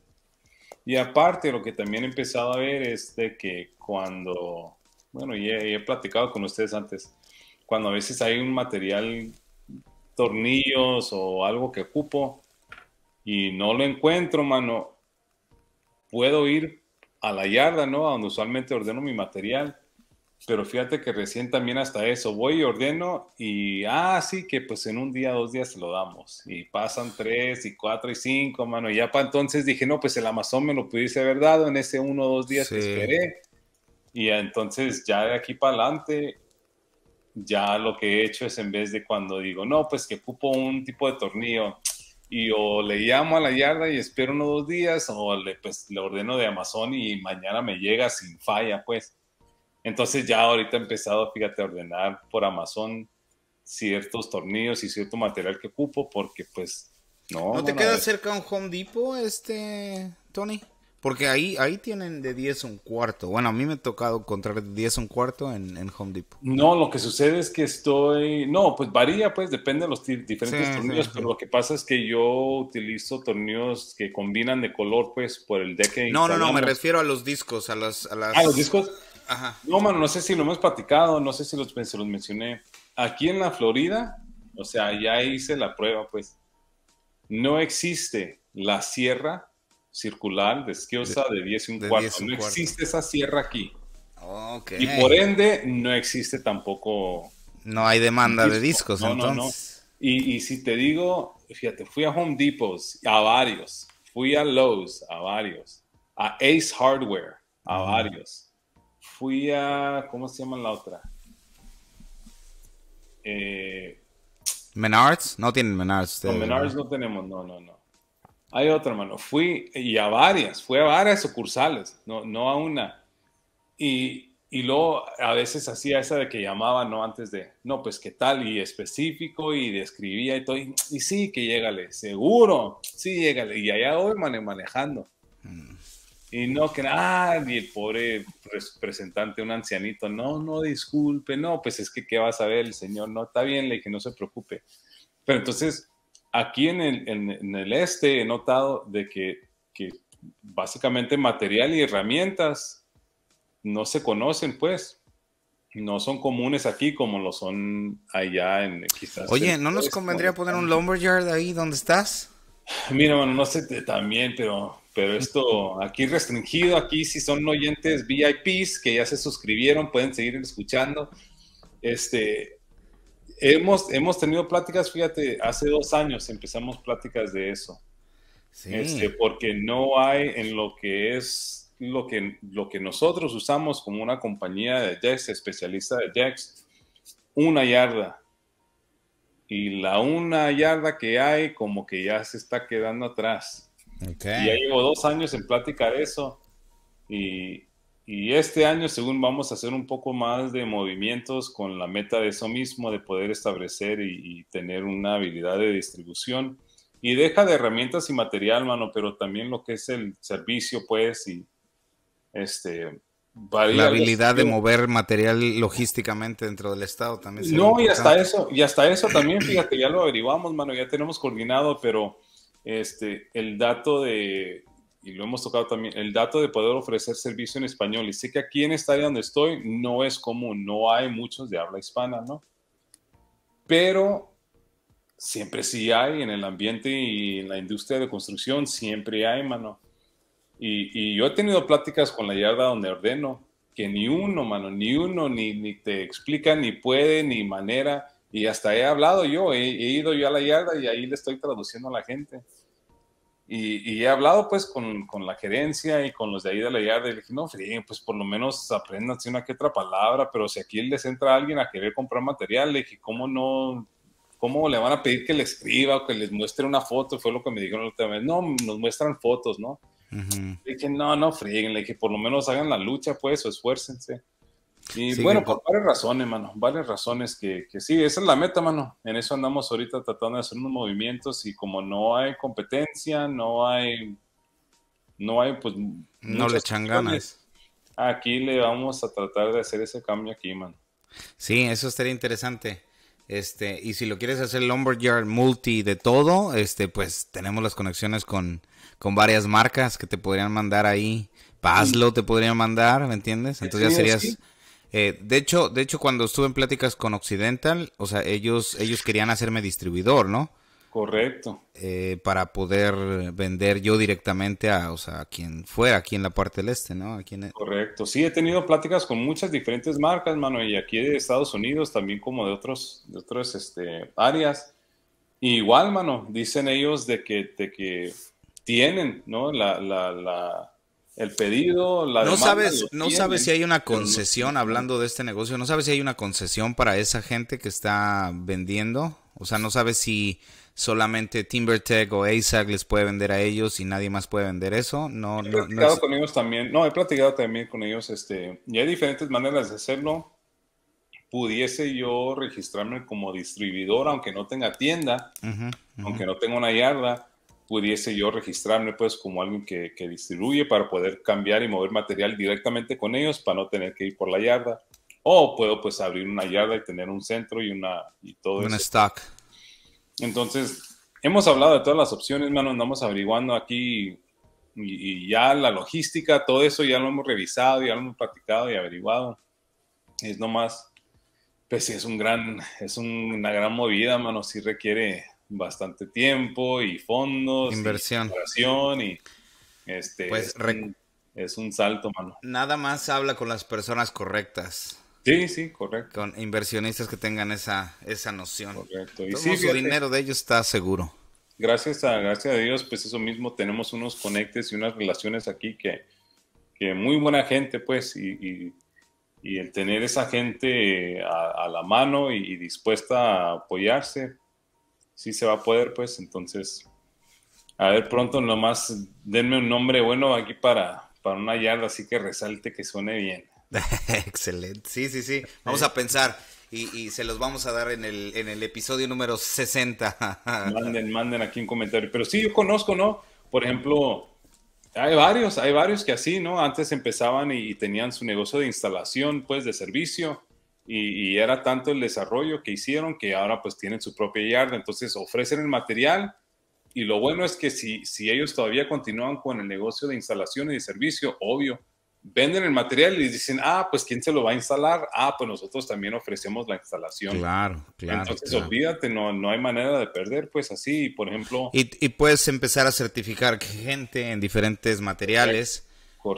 Y aparte, lo que también he empezado a ver es de que cuando, bueno, y he, he platicado con ustedes antes, cuando a veces hay un material, tornillos o algo que ocupo y no lo encuentro, mano, puedo ir a la yarda, ¿no? A donde usualmente ordeno mi material pero fíjate que recién también hasta eso, voy y ordeno y, ah, sí, que pues en un día, dos días lo damos. Y pasan tres y cuatro y cinco, mano. Y ya para entonces dije, no, pues el Amazon me lo pudiese haber dado en ese uno o dos días que esperé. Y entonces ya de aquí para adelante, ya lo que he hecho es en vez de cuando digo, no, pues que ocupo un tipo de tornillo y o le llamo a la yarda y espero uno o dos días o le, pues, le ordeno de Amazon y mañana me llega sin falla, pues. Entonces ya ahorita he empezado, fíjate, a ordenar por Amazon ciertos tornillos y cierto material que ocupo porque pues no. ¿No te queda cerca un Home Depot, este, Tony? Porque ahí, ahí tienen de 10 un cuarto. Bueno, a mí me ha tocado encontrar de 10 un cuarto en, Home Depot. No, lo que sucede es que estoy... No, pues varía, pues depende de los diferentes tornillos, pero lo que pasa es que yo utilizo tornillos que combinan de color, pues, por el deck. No, no, no, me refiero a los discos, A, las... ¿A ah, los discos? No, mano, no sé si lo hemos platicado, no sé si los, se los mencioné. Aquí en la Florida, o sea, ya hice la prueba, pues, no existe la sierra circular de esquiosa de, 10 y un cuarto. No existe esa sierra aquí. Y por ende, no existe tampoco. No hay demanda de discos, no, entonces. No, no. Y, si te digo, fíjate, fui a Home Depot, a varios. Fui a Lowe's, a varios. A Ace Hardware, a varios fui a, ¿cómo se llama la otra? Eh, Menards, no tienen Menards. No, Menards no tenemos, no, no, no. Hay otra, mano. Fui y a varias, fui a varias sucursales, no, no a una. Y, y luego a veces hacía esa de que llamaba, no antes de, no, pues qué tal, y específico, y describía y todo. Y, sí, que llégale, seguro, sí, llégale. Y allá hoy manejando. Mm. Y no, que ah, el pobre representante, un ancianito, no, no, disculpe, no, pues es que qué va a ver, el señor, no, está bien, le dije, no se preocupe. Pero entonces, aquí en el, el este he notado de que, que, básicamente material y herramientas no se conocen, pues. No son comunes aquí como lo son allá en quizás. Oye, ¿no nos este, convendría poner un lumberyard ahí donde estás? Mira, bueno, no sé también, pero pero esto aquí restringido, aquí si son oyentes VIPs que ya se suscribieron, pueden seguir escuchando. Este, hemos, hemos tenido pláticas, fíjate, hace dos años empezamos pláticas de eso. Este, porque no hay en lo que es lo que, lo que nosotros usamos como una compañía de Jax, especialista de Jax, una yarda. Y la una yarda que hay como que ya se está quedando atrás y ya llevo dos años en platicar eso. Y, y este año, según vamos a hacer un poco más de movimientos con la meta de eso mismo, de poder establecer y, y tener una habilidad de distribución. Y deja de herramientas y material, mano, pero también lo que es el servicio, pues, y este, la habilidad de mover material logísticamente dentro del estado también. No, y hasta eso, y hasta eso también, fíjate, ya lo averiguamos, mano, ya tenemos coordinado, pero este, el dato de, y lo hemos tocado también, el dato de poder ofrecer servicio en español. Y sé que aquí en esta área donde estoy no es común, no hay muchos de habla hispana, ¿no? Pero siempre sí hay en el ambiente y en la industria de construcción, siempre hay, mano. Y, yo he tenido pláticas con la yarda donde ordeno, que ni uno, mano, ni uno, ni, ni te explica, ni puede, ni manera y hasta he hablado yo, he, ido yo a la yarda y ahí le estoy traduciendo a la gente. Y, y he hablado pues con, con, la gerencia y con los de ahí de la yarda y le dije, no, fríen, pues por lo menos aprendan si una que otra palabra, pero si aquí les entra alguien a querer comprar material, le dije, ¿cómo no? ¿Cómo le van a pedir que le escriba o que les muestre una foto? Fue lo que me dijeron la otra vez. No, nos muestran fotos, ¿no? Le dije, no, no frieguen, le dije, por lo menos hagan la lucha, pues, o esfuércense. Y bueno, por pues, varias razones, mano, varias razones que, que, sí, esa es la meta, mano. En eso andamos ahorita tratando de hacer unos movimientos y como no hay competencia, no hay, no hay, pues... No le echan ganas. Aquí le vamos a tratar de hacer ese cambio aquí, mano. Sí, eso estaría interesante. Este, y si lo quieres hacer Lumberyard multi de todo, este, pues tenemos las conexiones con, varias marcas que te podrían mandar ahí. Pazlo te podrían mandar, ¿me entiendes? Entonces ya serías eh, de hecho, de hecho, cuando estuve en pláticas con Occidental, o sea, ellos, ellos querían hacerme distribuidor, ¿no? Correcto. Eh, para poder vender yo directamente a, o sea, quien fuera, aquí en la parte del este, ¿no? Correcto. Sí, he tenido pláticas con muchas diferentes marcas, mano, y aquí de Estados Unidos también como de otros, de otras este, áreas. igual, mano, dicen ellos de que, que tienen, ¿no? la, el pedido, la no sabes, no sabes si hay una concesión hablando de este negocio, no sabes si hay una concesión para esa gente que está vendiendo, o sea, no sabes si solamente TimberTech o ASAC les puede vender a ellos y nadie más puede vender eso. No, he platicado con ellos también, no, he platicado también con ellos, este, y hay diferentes maneras de hacerlo. Pudiese yo registrarme como distribuidor, aunque no tenga tienda, aunque no tenga una yarda, pudiese yo registrarme pues como alguien que, que, distribuye para poder cambiar y mover material directamente con ellos para no tener que ir por la yarda. O puedo pues abrir una yarda y tener un centro y una y todo un Entonces, hemos hablado de todas las opciones, mano, andamos averiguando aquí y, ya la logística, todo eso ya lo hemos revisado, ya lo hemos practicado y averiguado. Es nomás, pues es un gran, es una gran movida, mano, sí requiere bastante tiempo y fondos. Inversión. Y, y este, pues, es, un, salto, mano. Nada más habla con las personas correctas. Sí, sí, correcto. Con inversionistas que tengan esa, esa noción. Correcto. Y su dinero de ellos está seguro. Gracias a, gracias a Dios, pues eso mismo, tenemos unos conectes y unas relaciones aquí que, muy buena gente, pues, y, el tener esa gente a, la mano y, dispuesta a apoyarse, sí se va a poder, pues entonces, a ver pronto nomás denme un nombre bueno aquí para, para una yarda, así que resalte que suene bien. Excelente, sí, sí, sí, vamos a pensar. Y, se los vamos a dar en el, en el episodio número 60. manden, manden aquí un comentario. Pero sí, yo conozco, ¿no? Por ejemplo, hay varios, hay varios que así, ¿no? Antes empezaban y tenían su negocio de instalación, pues, de servicio y, era tanto el desarrollo que hicieron que ahora pues tienen su propia yarda, entonces ofrecen el material y lo bueno es que si, si ellos todavía continúan con el negocio de instalación y de servicio, obvio, venden el material y dicen, ah, pues quién se lo va a instalar, ah, pues nosotros también ofrecemos la instalación. Claro, claro. Entonces olvídate, no, no hay manera de perder, pues así, por ejemplo. Y, puedes empezar a certificar gente en diferentes materiales.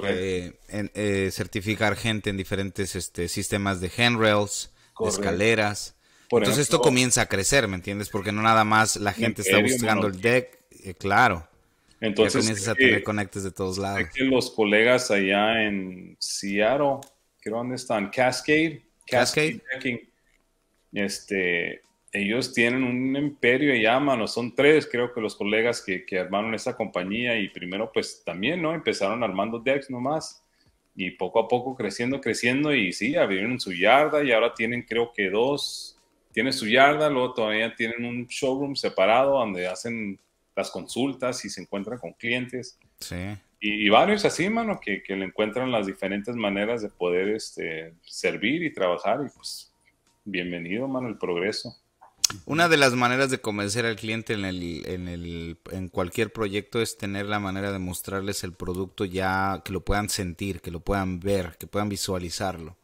Eh, eh, certificar gente en diferentes este, sistemas de handrails, escaleras. Entonces esto comienza a crecer, ¿me entiendes? Porque no nada más la gente está buscando el deck, eh, claro. Entonces ya comienzas a tener conectes de todos lados. los colegas allá en Seattle, creo dónde están, Cascade, Cascade, este, ellos tienen un imperio y mano, son tres, creo que los colegas que, armaron esta compañía y primero pues también, ¿no? Empezaron armando decks nomás y poco a poco creciendo, creciendo y sí, abrieron su yarda y ahora tienen creo que dos, tienen su yarda, luego todavía tienen un showroom separado donde hacen las consultas y se encuentran con clientes. Sí. Y, varios así, mano, que, le encuentran las diferentes maneras de poder este, servir y trabajar y pues bienvenido, mano, el progreso. Una de las maneras de convencer al cliente en, el, en, el, en cualquier proyecto es tener la manera de mostrarles el producto ya que lo puedan sentir, que lo puedan ver, que puedan visualizarlo.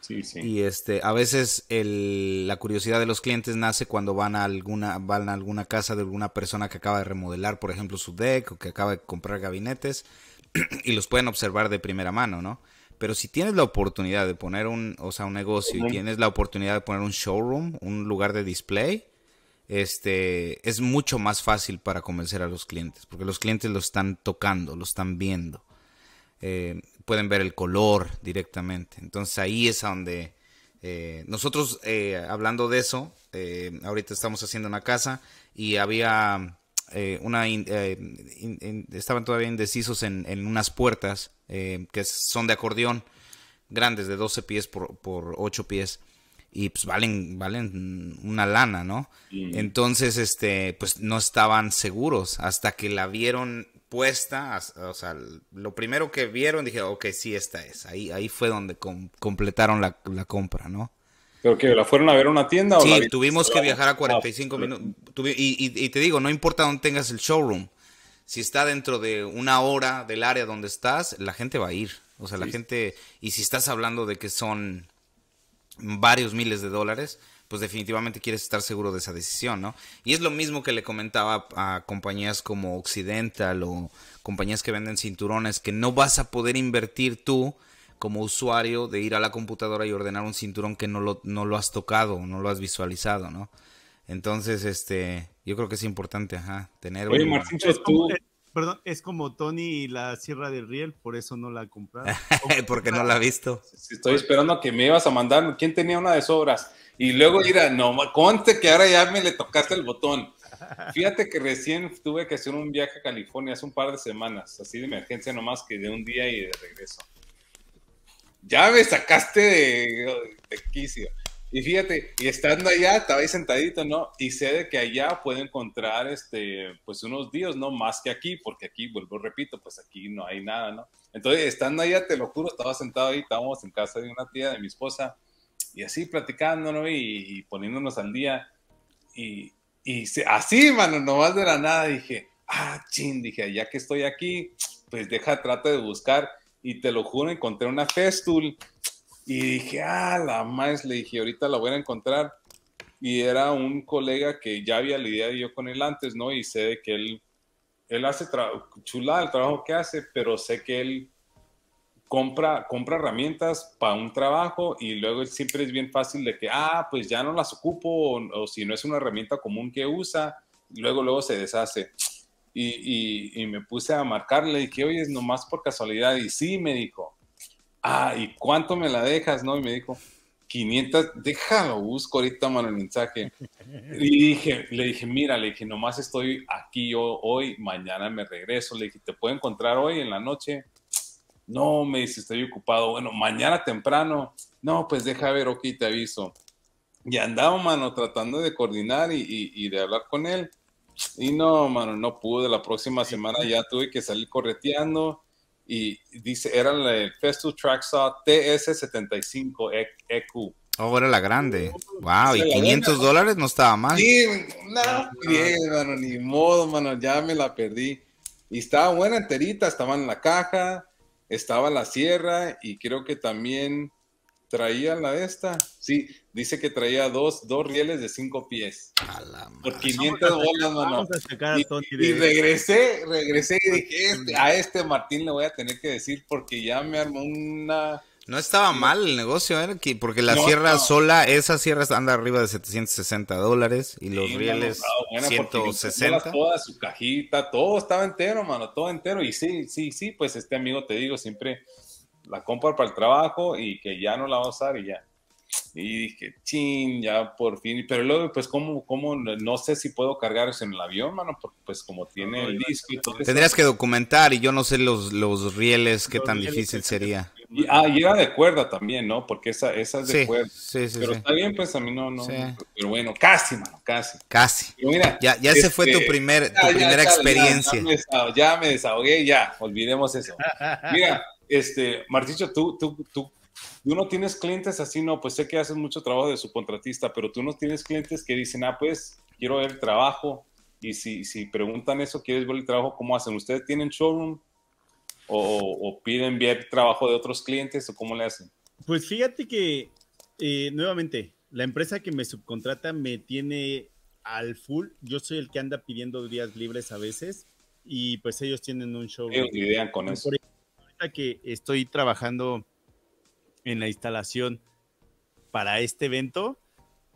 Sí, sí. Y este, a veces la curiosidad de los clientes nace cuando van a alguna, van a alguna casa de alguna persona que acaba de remodelar, por ejemplo, su deck o que acaba de comprar gabinetes y los pueden observar de primera mano, ¿no? Pero si tienes la oportunidad de poner un, o sea, un negocio y tienes la oportunidad de poner un showroom, un lugar de display, este, es mucho más fácil para convencer a los clientes, porque los clientes lo están tocando, lo están viendo. Eh, pueden ver el color directamente. Entonces ahí es a donde eh, nosotros, eh, hablando de eso, ahorita estamos haciendo una casa y había eh, una eh, estaban todavía indecisos en, en unas puertas eh, que son de acordeón, grandes, de 12 pies por, por 8 pies. Y pues valen, valen una lana, ¿no? Entonces, este, pues no estaban seguros hasta que la vieron puesta, o sea, lo primero que vieron dije, ok, sí, esta es. Ahí, ahí fue donde completaron la compra, ¿no? ¿Pero que la fueron a ver a una tienda? Sí, tuvimos que viajar a 45 ah, minutos. Y, te digo, no importa dónde tengas el showroom, si está dentro de una hora del área donde estás, la gente va a ir. O sea, la gente, y si estás hablando de que son varios miles de dólares, pues definitivamente quieres estar seguro de esa decisión, ¿no? Y es lo mismo que le comentaba a compañías como Occidental o compañías que venden cinturones, que no vas a poder invertir tú como usuario de ir a la computadora y ordenar un cinturón que no lo, no lo has tocado, no lo has visualizado, ¿no? Entonces, este, yo creo que es importante, ajá, tener... Oye, es como, perdón, es como Tony y la Sierra del Riel, por eso no la comprado. Porque no la ha visto. Estoy esperando a que me ibas a mandar, ¿quién tenía una de sobras? Y luego ir no, conte que ahora ya me le tocaste el botón. Fíjate que recién tuve que hacer un viaje a California hace un par de semanas, así de emergencia nomás que de un día y de regreso ya me sacaste de, quicio. Y fíjate, y estando allá, estaba ahí sentadito, ¿no? Y sé de que allá puede encontrar, este, pues unos días, ¿no? Más que aquí, porque aquí, vuelvo, repito, pues aquí no hay nada, ¿no? Entonces, estando allá, te lo juro, estaba sentado ahí, estábamos en casa de una tía de mi esposa, y así platicando, ¿no? Y, poniéndonos al día, y, y así, mano, nomás de la nada, dije, ah, chin, dije, ya que estoy aquí, pues deja, trata de buscar y te lo juro, encontré una Festool y dije, ah, la más, le dije, ahorita la voy a encontrar. Y era un colega que ya había lidiado yo con él antes, ¿no? Y sé de que él, él hace chulada el trabajo que hace, pero sé que él compra, compra herramientas para un trabajo y luego siempre es bien fácil de que, ah, pues ya no las ocupo o, o si no es una herramienta común que usa, luego, luego se deshace y, me puse a marcarle, dije, oye, es nomás por casualidad, y sí, me dijo, ah, ¿y cuánto me la dejas, no? Y me dijo, 500, déjalo, busco ahorita, mano, el mensaje. Y dije, le dije, mira, le dije, nomás estoy aquí yo hoy, mañana me regreso, le dije, ¿te puedo encontrar hoy en la noche? No, me dice, estoy ocupado, bueno, mañana temprano, no, pues deja ver, ok, te aviso. Y andaba, mano, tratando de coordinar y, y de hablar con él y no, mano, no pude. La próxima semana ya tuve que salir correteando. Y dice, era el Festool Tracksaw TS75EQ. E-, e oh, era la grande. Wow, y 500 dólares no estaba mal. Sí, nada, ah, ah. bien, mano, ni modo, mano, ya me la perdí. Y estaba buena enterita, estaba en la caja, estaba en la sierra y creo que también traía la esta. Sí, dice que traía dos, dos rieles de cinco pies. A por 500 bolas, mano. Y, regresé, regresé y dije, este, a este Martín le voy a tener que decir porque ya me armó una... No estaba mal el negocio, ¿eh? porque la sierra sola, esa sierra anda arriba de 760 dólares y los rieles 160. Toda su cajita, todo estaba entero, mano, todo entero. Y sí, sí, sí, pues este amigo, te digo, siempre la compra para el trabajo y que ya no la va a usar y ya. Y dije, ching, ya por fin. Pero luego, pues, ¿cómo, cómo? No sé si puedo cargar eso en el avión, mano, pues como tiene el disco y todo Tendrías que documentar y yo no sé los, los rieles, qué tan difícil sería. ah, y era de cuerda también, ¿no? Porque esa, esa es de cuerda. Sí, sí, pero está bien, pues a mí no, no. Pero bueno, casi, mano, casi. Casi. mira, ya ya se fue tu, este, primer, tu primera experiencia. Ya, me desahogué, ya, olvidemos eso. Mira este, Marticho, tú, tú, no tienes clientes así, no, pues sé que haces mucho trabajo de subcontratista, pero tú no tienes clientes que dicen, ah, pues quiero ver el trabajo. Y si, si preguntan eso, ¿quieres ver el trabajo? ¿Cómo hacen? ¿Ustedes tienen showroom? ¿O, piden ver trabajo de otros clientes? ¿O cómo le hacen? Pues fíjate que, eh, nuevamente, la empresa que me subcontrata me tiene al full. Yo soy el que anda pidiendo días libres a veces y pues ellos tienen un showroom. Ellos lidian con eso que estoy trabajando en la instalación para este evento,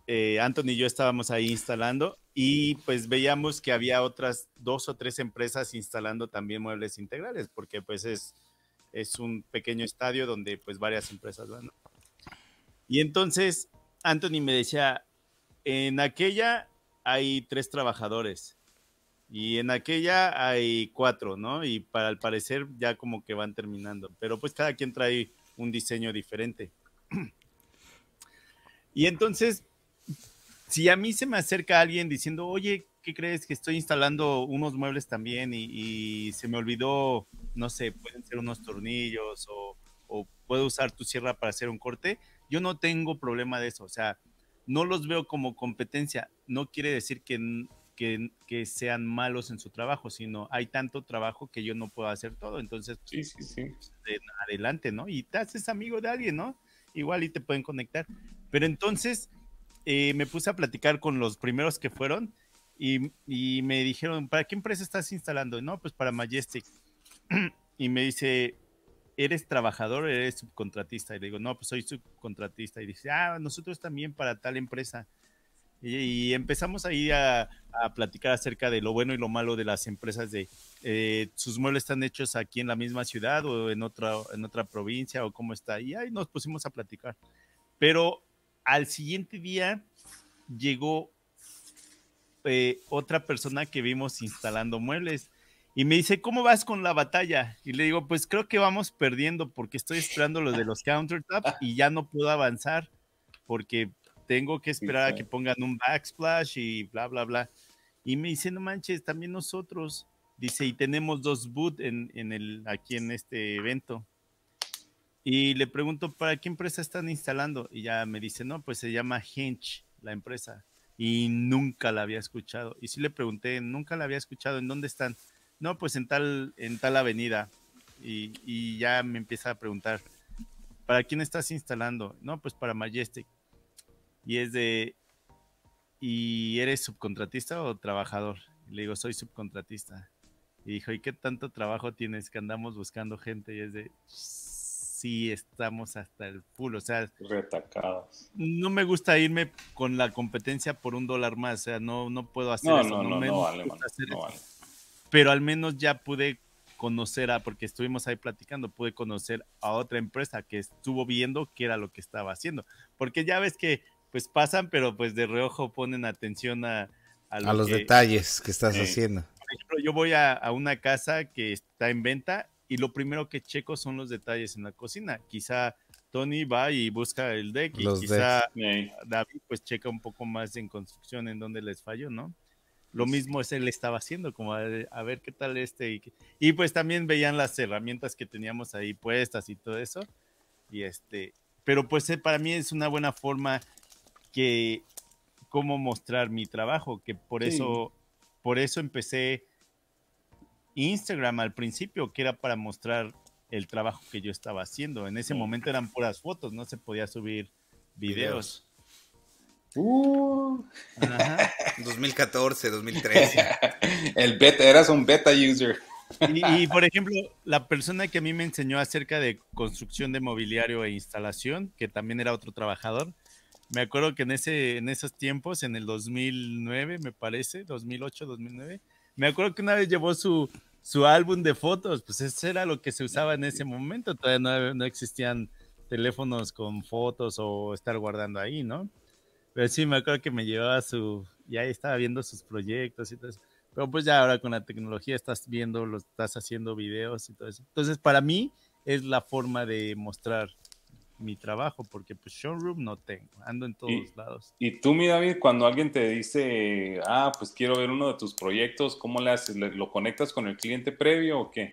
eh, Anthony y yo estábamos ahí instalando y pues veíamos que había otras dos o tres empresas instalando también muebles integrales, porque pues es, un pequeño estadio donde pues varias empresas van. Y entonces Anthony me decía, en aquella hay tres trabajadores, y en aquella hay cuatro, ¿no? Y para el parecer ya como que van terminando. Pero pues cada quien trae un diseño diferente. Y entonces, si a mí se me acerca alguien diciendo, oye, ¿qué crees que estoy instalando unos muebles también y, se me olvidó, no sé, pueden ser unos tornillos o, o, puedo usar tu sierra para hacer un corte? Yo no tengo problema de eso, o sea, no los veo como competencia. No quiere decir que que, sean malos en su trabajo, sino hay tanto trabajo que yo no puedo hacer todo. Entonces, pues, adelante, ¿no? Y te haces amigo de alguien, ¿no? Igual y te pueden conectar. Pero entonces eh, me puse a platicar con los primeros que fueron y, me dijeron, ¿para qué empresa estás instalando? No, pues para Majestic. y me dice, ¿eres trabajador eres subcontratista? Y le digo, no, pues soy subcontratista. Y dice, ah, nosotros también para tal empresa y, empezamos ahí a, a, platicar acerca de lo bueno y lo malo de las empresas de eh, sus muebles están hechos aquí en la misma ciudad o en otra, en otra provincia o cómo está. Y ahí nos pusimos a platicar. Pero al siguiente día llegó eh, otra persona que vimos instalando muebles y me dice, ¿cómo vas con la batalla? Y le digo, pues creo que vamos perdiendo porque estoy esperando lo de los countertops y ya no puedo avanzar porque tengo que esperar a que pongan un backsplash y bla, bla, bla. Y me dice, no manches, también nosotros. Dice, y tenemos dos boot en, el, aquí en este evento. Y le pregunto, ¿para qué empresa están instalando? Y ya me dice, no, pues se llama Hench, la empresa. Y nunca la había escuchado. Y sí le pregunté, nunca la había escuchado, ¿en dónde están? No, pues en tal, en tal avenida. y ya me empieza a preguntar, ¿para quién estás instalando? No, pues para Majestic y es de, ¿y eres subcontratista o trabajador? le digo, soy subcontratista. Y dijo, ¿y qué tanto trabajo tienes que andamos buscando gente? Y es de, sí, estamos hasta el full, o sea... Retacados. No me gusta irme con la competencia por un dólar más, o sea, no, no puedo hacer eso. No, no, no, vale, no vale. Pero al menos ya pude conocer a, porque estuvimos ahí platicando, pude conocer a otra empresa que estuvo viendo qué era lo que estaba haciendo. Porque ya ves que pues pasan, pero pues de reojo ponen atención a, los detalles que estás eh, haciendo. yo voy a, una casa que está en venta y lo primero que checo son los detalles en la cocina. Quizá Tony va y busca el deck y quizá David pues checa un poco más en construcción en donde les falló, ¿no? Lo mismo es él estaba haciendo, como a, ver qué tal este. Y, y pues también veían las herramientas que teníamos ahí puestas y todo eso. Y este, pero pues eh, para mí es una buena forma que cómo mostrar mi trabajo, que por eso, por eso empecé Instagram al principio, que era para mostrar el trabajo que yo estaba haciendo. En ese momento eran puras fotos, no se podía subir videos. 2014, 2013. Uh. el beta, eras un beta user. y, por ejemplo, la persona que a mí me enseñó acerca de construcción de mobiliario e instalación, que también era otro trabajador, me acuerdo que en, ese, en esos tiempos, en el 2009, me parece, 2008, 2009, me acuerdo que una vez llevó su, su álbum de fotos, pues eso era lo que se usaba en ese momento, todavía no, existían teléfonos con fotos o estar guardando ahí, ¿no? Pero sí, me acuerdo que me llevaba su, y ahí estaba viendo sus proyectos y todo eso. Pero pues ya ahora con la tecnología estás viendo, lo, estás haciendo videos y todo eso. Entonces, para mí es la forma de mostrar mi trabajo, porque pues showroom no tengo, ando en todos lados. Y tú, mi David, cuando alguien te dice, ah, pues quiero ver uno de tus proyectos, ¿cómo le haces? ¿Lo conectas con el cliente previo o qué?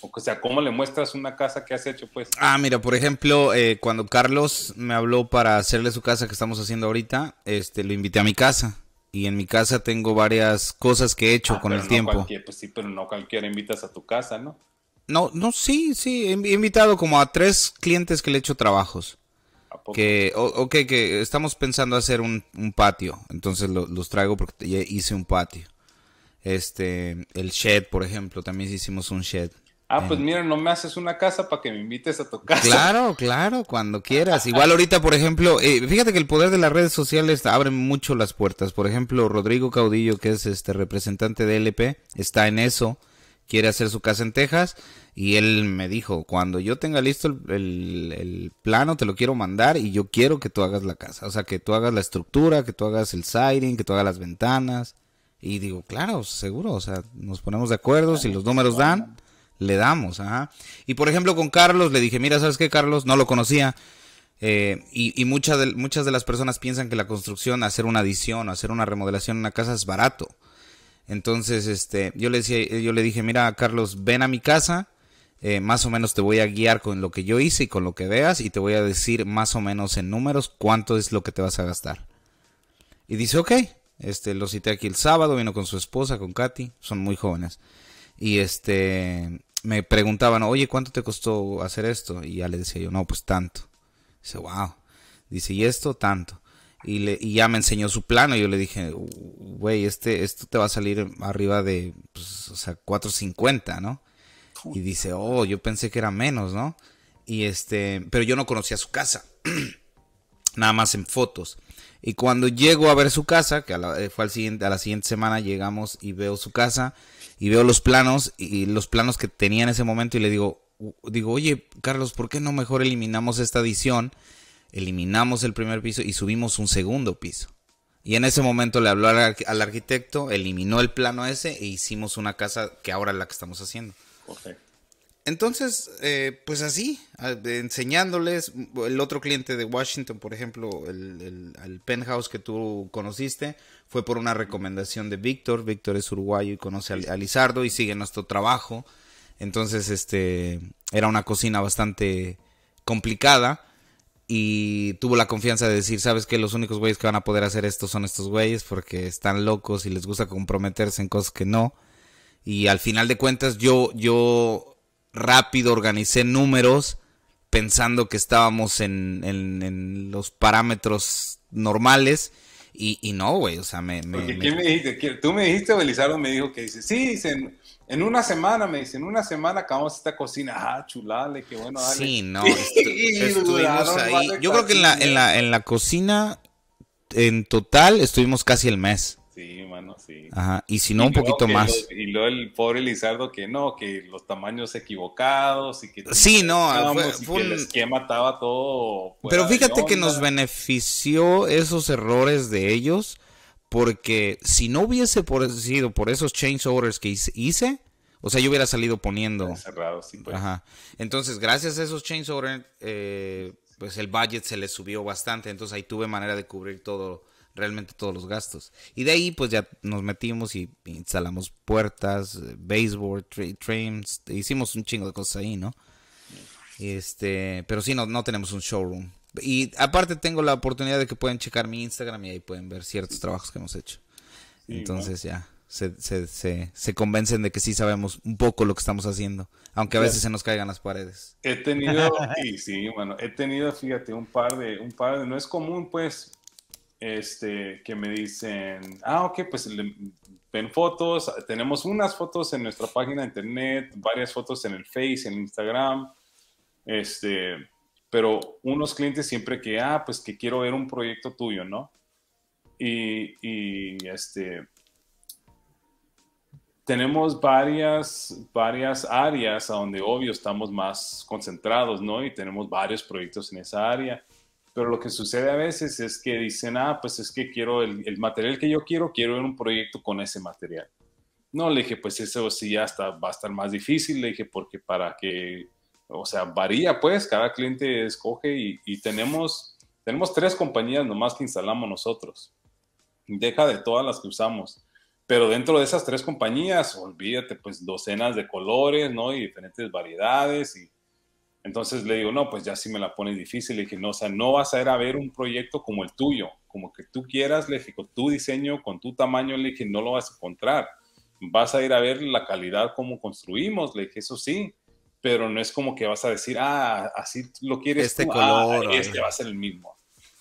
O sea, ¿cómo le muestras una casa que has hecho, pues? Ah, mira, por ejemplo, eh, cuando Carlos me habló para hacerle su casa que estamos haciendo ahorita, este, lo invité a mi casa. Y en mi casa tengo varias cosas que he hecho ah, con el tiempo. Pues sí, pero no cualquiera invitas a tu casa, ¿no? No, no, sí, sí. He invitado como a tres clientes que le he hecho trabajos. Que, ok, que estamos pensando hacer un, patio. Entonces los traigo porque ya hice un patio. Este, el shed, por ejemplo, también hicimos un shed. Ah, pues eh. mira, no me haces una casa para que me invites a tocar. Claro, claro, cuando quieras. Igual ahorita, por ejemplo, eh, fíjate que el poder de las redes sociales abre mucho las puertas. Por ejemplo, Rodrigo Caudillo, que es este representante de LP, está en eso quiere hacer su casa en Texas. Y él me dijo, cuando yo tenga listo el, plano, te lo quiero mandar y yo quiero que tú hagas la casa. O sea, que tú hagas la estructura, que tú hagas el siding, que tú hagas las ventanas. Y digo, claro, seguro, o sea, nos ponemos de acuerdo, si los números dan, le damos. Ajá. Y por ejemplo con Carlos, le dije, mira, ¿sabes qué, Carlos? No lo conocía. Eh, y, y muchas, de, muchas de las personas piensan que la construcción, hacer una adición o hacer una remodelación en una casa es barato. Entonces, este, yo le, decía, yo le dije, mira, Carlos, ven a mi casa, eh, más o menos te voy a guiar con lo que yo hice y con lo que veas y te voy a decir más o menos en números cuánto es lo que te vas a gastar. Y dice, ok, este, lo cité aquí el sábado, vino con su esposa, con Katy, son muy jóvenes. Y este, me preguntaban, oye, ¿cuánto te costó hacer esto? Y ya le decía yo, no, pues tanto. Dice, wow. Dice, ¿y esto tanto? y, le, y ya me enseñó su plano. Y yo le dije, güey, este, esto te va a salir arriba de, pues, o sea, 450, ¿no? Y dice, oh, yo pensé que era menos, ¿no? Y este, pero yo no conocía su casa, nada más en fotos. Y cuando llego a ver su casa, que eh, fue al siguiente, a la siguiente semana llegamos y veo su casa y veo los planos y, los planos que tenía en ese momento y le digo, digo, oye, Carlos, ¿por qué no mejor eliminamos esta edición eliminamos el primer piso y subimos un segundo piso. Y en ese momento le habló al, arquitecto, eliminó el plano ese e hicimos una casa que ahora es la que estamos haciendo. Entonces, eh, pues así, enseñándoles, el otro cliente de Washington, por ejemplo, el, penthouse que tú conociste, fue por una recomendación de Víctor. Víctor es uruguayo y conoce a, a, Lizardo y sigue nuestro trabajo. Entonces, este, era una cocina bastante complicada y tuvo la confianza de decir, sabes que los únicos güeyes que van a poder hacer esto son estos güeyes porque están locos y les gusta comprometerse en cosas que no. Y al final de cuentas yo, yo rápido organicé números pensando que estábamos en, en, los parámetros normales. Y, y no, güey, o sea, me... me dijiste? ¿Tú me dijiste o me dijo que dice, sí, dicen, en una semana, me dicen, en una semana acabamos esta cocina. Ah, chulale, qué bueno. Sí, no, este, estuvimos ahí. Yo creo que en la, en la, en la cocina, en total, estuvimos casi el mes. Sí, hermano sí. Ajá, y si no, un poquito más. y luego el pobre Lizardo que no, que los tamaños equivocados y que... Sí, no, que mataba todo... Pero fíjate que nos benefició esos errores de ellos porque si no hubiese sido por esos change orders que hice, o sea, yo hubiera salido poniendo. Cerrado, pues. Ajá. Entonces, gracias a esos change orders, eh, pues el budget se le subió bastante. Entonces ahí tuve manera de cubrir todo, realmente todos los gastos. Y de ahí, pues ya nos metimos y instalamos puertas, eh, baseboard, trains hicimos un chingo de cosas ahí, ¿no? Este, pero sí, no, no tenemos un showroom. Y aparte tengo la oportunidad de que pueden checar mi Instagram y ahí pueden ver ciertos trabajos que hemos hecho. Entonces ya se, se, se, convencen de que sí sabemos un poco lo que estamos haciendo, aunque a veces se nos caigan las paredes. He tenido, sí, bueno, he tenido, fíjate, un par de, un par no es común pues, este, que me dicen, ah, ok, pues ven fotos, tenemos unas fotos en nuestra página de internet, varias fotos en el Face, en Instagram, este pero unos clientes siempre que, ah, pues que quiero ver un proyecto tuyo, ¿no? Y, este, tenemos varias, varias áreas a donde obvio estamos más concentrados, ¿no? Y tenemos varios proyectos en esa área. Pero lo que sucede a veces es que dicen, ah, pues es que quiero el, el material que yo quiero, quiero ver un proyecto con ese material. No, le dije, pues eso sí ya está, va a estar más difícil. Le dije, porque para que o sea, varía pues, cada cliente escoge y, tenemos, tenemos tres compañías nomás que instalamos nosotros. Deja de todas las que usamos. Pero dentro de esas tres compañías, olvídate, pues docenas de colores, ¿no? Y diferentes variedades. Y entonces le digo, no, pues ya sí me la pone difícil. Le dije, no, o sea, no vas a ir a ver un proyecto como el tuyo, como que tú quieras, le dije, con tu diseño, con tu tamaño, le dije, no lo vas a encontrar. Vas a ir a ver la calidad, cómo construimos, le dije, eso sí pero no es como que vas a decir, ah, así lo quieres. Este ah, color. este va a ser el mismo.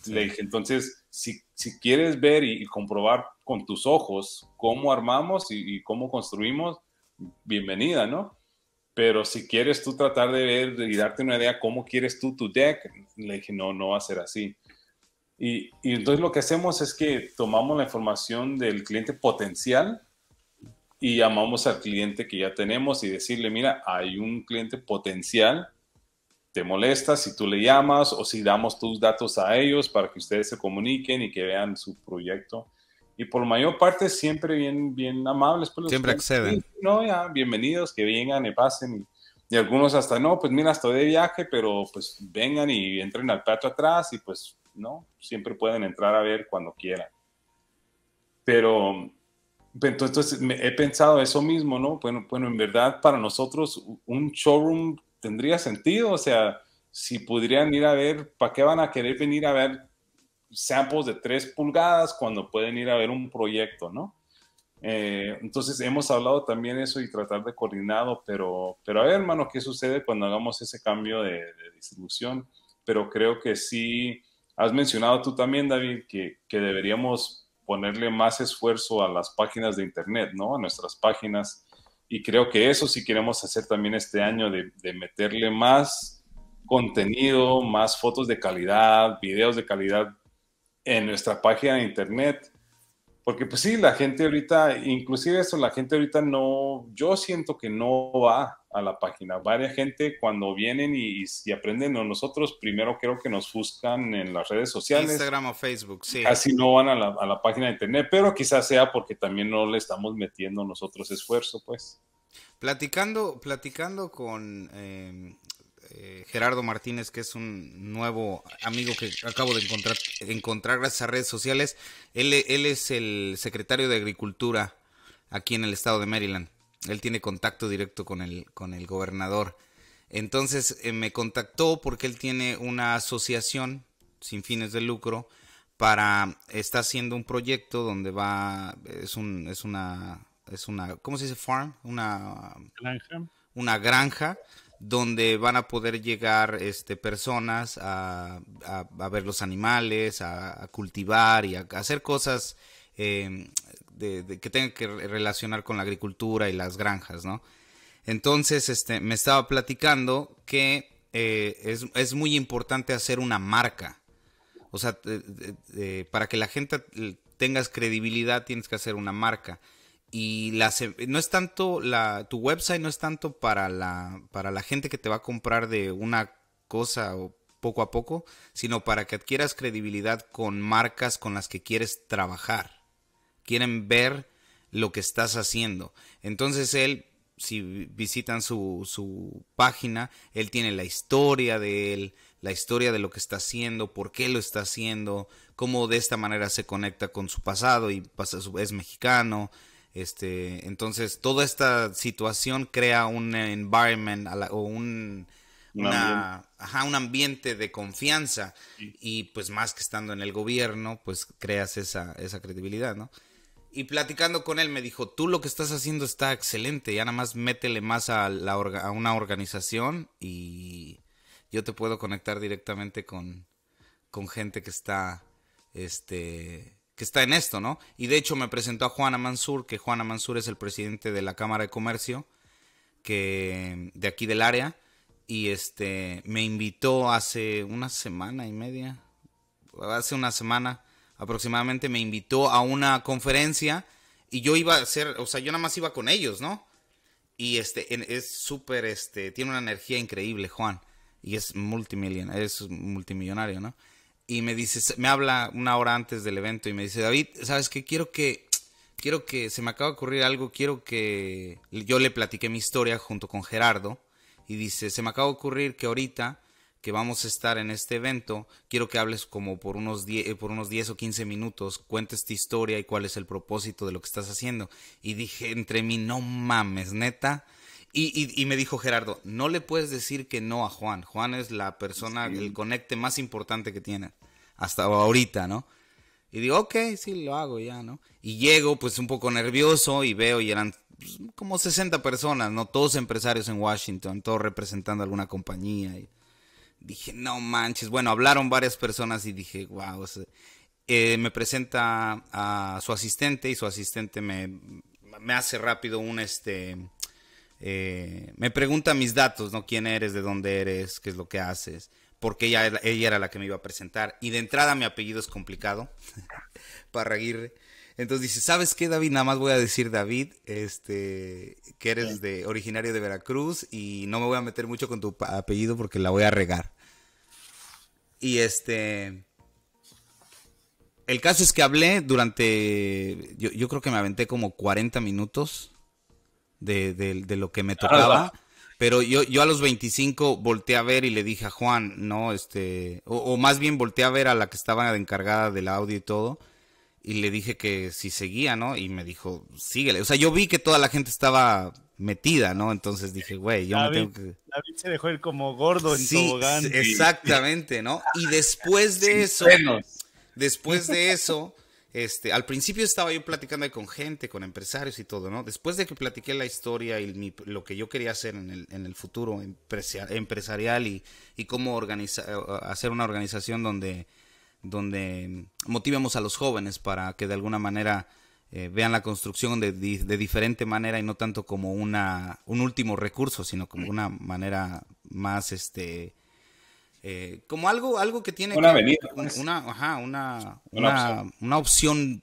Le dije, entonces, si, si quieres ver y, comprobar con tus ojos cómo armamos y, y, cómo construimos, bienvenida, ¿no? Pero si quieres tú tratar de ver y darte una idea cómo quieres tú tu deck, le dije, no, no va a ser así. Y, y entonces lo que hacemos es que tomamos la información del cliente potencial y llamamos al cliente que ya tenemos y decirle, mira, hay un cliente potencial, te molesta si tú le llamas o si damos tus datos a ellos para que ustedes se comuniquen y que vean su proyecto. Y por mayor parte siempre bien, bien amables. Pues, siempre acceden. No, ya, bienvenidos, que vengan y pasen. Y, y, algunos hasta, no, pues mira, estoy de viaje, pero pues vengan y entren al plato atrás y pues, no, siempre pueden entrar a ver cuando quieran. Pero entonces, he pensado eso mismo, ¿no? Bueno, bueno, en verdad para nosotros un showroom tendría sentido, o sea, si pudieran ir a ver, ¿para qué van a querer venir a ver samples de tres pulgadas cuando pueden ir a ver un proyecto, ¿no? Eh, entonces hemos hablado también eso y tratar de coordinado, pero, pero a ver, hermano, ¿qué sucede cuando hagamos ese cambio de, distribución? Pero creo que sí, has mencionado tú también, David, que, que deberíamos ponerle más esfuerzo a las páginas de Internet, ¿no? A nuestras páginas. Y creo que eso sí queremos hacer también este año, de, de meterle más contenido, más fotos de calidad, videos de calidad en nuestra página de Internet porque pues sí, la gente ahorita, inclusive eso, la gente ahorita no, yo siento que no va a la página. Varia gente cuando vienen y, aprenden a nosotros, primero creo que nos buscan en las redes sociales. Instagram o Facebook, sí. Casi no van a la, página de internet, pero quizás sea porque también no le estamos metiendo nosotros esfuerzo, pues. Platicando, platicando con, em, eh, Gerardo Martínez, que es un nuevo amigo que acabo de encontrar, encontrar gracias a redes sociales. Él, es el secretario de Agricultura aquí en el estado de Maryland. Él tiene contacto directo con el, con el gobernador. Entonces eh, me contactó porque él tiene una asociación sin fines de lucro para está haciendo un proyecto donde va es un es una es una ¿cómo se dice farm? Una granja. Una granja donde van a poder llegar este, personas a, ver los animales, a, cultivar y a, hacer cosas em, que tengan que relacionar con la agricultura y las granjas, ¿no? Entonces, este, me estaba platicando que eh, es, muy importante hacer una marca. O sea, para que la gente tengas credibilidad, tienes que hacer una marca. Y la, e, no es tanto la, tu website no es tanto para la, para la gente que te va a comprar de una cosa o poco a poco, sino para que adquieras credibilidad con marcas con las que quieres trabajar. Quieren ver lo que estás haciendo. Entonces él, si visitan su, su página, él tiene la historia de él, la historia de lo que está haciendo, por qué lo está haciendo, cómo de esta manera se conecta con su pasado y pasa, es mexicano, este, entonces, toda esta situación crea un environment o un, ambiente de confianza. Y pues más que estando en el gobierno, pues creas esa, credibilidad, ¿no? Y platicando con él me dijo, tú lo que estás haciendo está excelente, ya nada más métele más a, la a una organización y yo te puedo conectar directamente con, gente que está este, que está en esto, ¿no? Y de hecho me presentó a Juana Mansur, que Juana Mansur es el presidente de la Cámara de Comercio que de aquí del área y este me invitó hace una semana y media, hace una semana aproximadamente me invitó a una conferencia y yo iba a ser, o sea, yo nada más iba con ellos, ¿no? Y este es súper este tiene una energía increíble, Juan, y es multimillonario, es multimillonario, ¿no? y me dice, me habla una hora antes del evento y me dice, David, ¿sabes qué? Quiero que, quiero que, se me acaba de ocurrir algo, quiero que, yo le platiqué mi historia junto con Gerardo y dice, se me acaba de ocurrir que ahorita que vamos a estar en este evento, quiero que hables como por unos, 10, eh, por unos 10 o 15 minutos, cuentes tu historia y cuál es el propósito de lo que estás haciendo. Y dije entre mí, no mames, neta, y, me dijo Gerardo, no le puedes decir que no a Juan. Juan es la persona, el conecte más importante que tiene hasta ahorita, ¿no? Y digo, ok, sí, lo hago ya, ¿no? Y llego pues un poco nervioso y veo y eran pues, como 60 personas, ¿no? Todos empresarios en Washington, todos representando alguna compañía. Y dije, no manches. Bueno, hablaron varias personas y dije, wow. Eh, me presenta a su asistente y su asistente me, me hace rápido un, este, eh, me pregunta mis datos, ¿no? ¿Quién eres? ¿De dónde eres? ¿Qué es lo que haces? Porque ella, ella era la que me iba a presentar. Y de entrada mi apellido es complicado para Aguirre. Entonces dice, ¿sabes qué, David? Nada más voy a decir, David, este, que eres de, originario de Veracruz y no me voy a meter mucho con tu apellido porque la voy a regar. Y este... El caso es que hablé durante, yo, yo creo que me aventé como 40 minutos de, lo que me tocaba. Pero yo, yo a los 25 volteé a ver y le dije a Juan, no, este, o, más bien volteé a ver a la que estaba encargada del audio y todo, y le dije que si seguía, ¿no? Y me dijo, síguele. O sea, yo vi que toda la gente estaba metida, ¿no? Entonces dije, güey, yo no tengo que... David se dejó ir como gordo en sí, Exactamente, ¿no? Y después de eso, después de eso, este, al principio estaba yo platicando con gente, con empresarios y todo, ¿no? Después de que platiqué la historia y lo que yo quería hacer en el, futuro empresarial y, cómo eh, hacer una organización donde, donde motivemos a los jóvenes para que de alguna manera eh, vean la construcción de, de, diferente manera y no tanto como una, un último recurso, sino como mm. una manera más este, eh, como algo, algo que tiene una, pues. una, opción.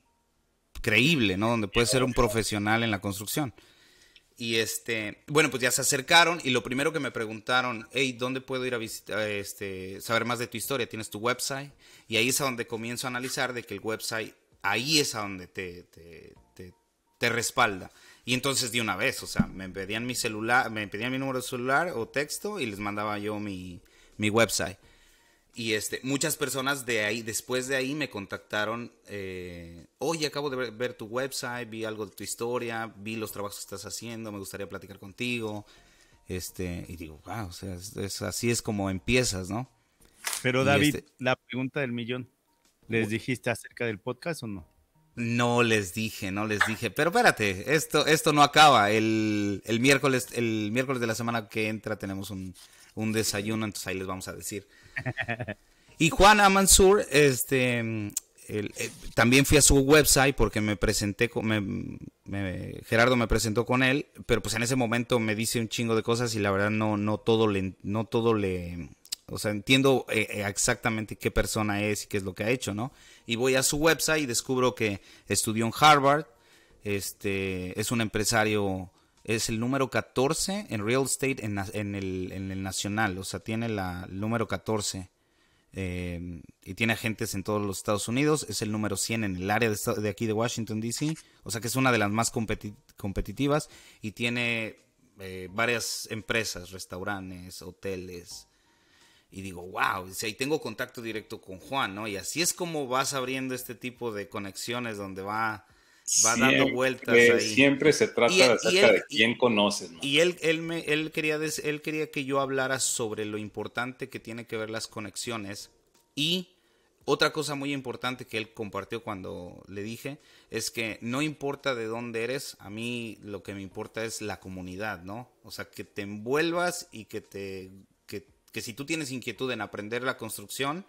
creíble, ¿no? Donde puede ser un profesional en la construcción. Y este, bueno, pues ya se acercaron y lo primero que me preguntaron, hey, ¿dónde puedo ir a visitar, este, saber más de tu historia? ¿Tienes tu website? Y ahí es a donde comienzo a analizar de que el website, ahí es a donde te, te respalda. Y entonces de una vez, o sea, me pedían mi celular, me pedían mi número de celular o texto y les mandaba yo mi, mi website. Y este, muchas personas de ahí, después de ahí me contactaron, eh, oye, acabo de ver, tu website, vi algo de tu historia, vi los trabajos que estás haciendo, me gustaría platicar contigo. Este, y digo, wow, o sea, así es como empiezas, ¿no? Pero David, este la pregunta del millón, ¿les dijiste acerca del podcast o no? No les dije, no les dije, pero espérate, esto, esto no acaba. El, el miércoles, el miércoles de la semana que entra tenemos un, un desayuno, entonces ahí les vamos a decir. Y Juan Mansur, este, eh, también fui a su website porque me presenté, con, Gerardo me presentó con él, pero pues en ese momento me dice un chingo de cosas y la verdad no, no todo le, no todo le, o sea, entiendo eh, eh, exactamente qué persona es y qué es lo que ha hecho, ¿no? Y voy a su website y descubro que estudió en Harvard, este, es un empresario es el número 14 en real estate en, en, el, en el, nacional, o sea, tiene la, el número 14 eh, y tiene agentes en todos los Estados Unidos, es el número 100 en el área de, aquí de Washington, D.C., o sea que es una de las más competitivas y tiene eh, varias empresas, restaurantes, hoteles. Y digo, wow, y ahí tengo contacto directo con Juan, ¿no? Y así es como vas abriendo este tipo de conexiones donde va va dando eh, vueltas eh, Siempre se trata acerca de quién conoces. Y él, él, me, él, quería él quería que yo hablara sobre lo importante que tiene que ver las conexiones y otra cosa muy importante que él compartió cuando le dije es que no importa de dónde eres, a mí lo que me importa es la comunidad, ¿no? O sea, que te envuelvas y que te que, que si tú tienes inquietud en aprender la construcción,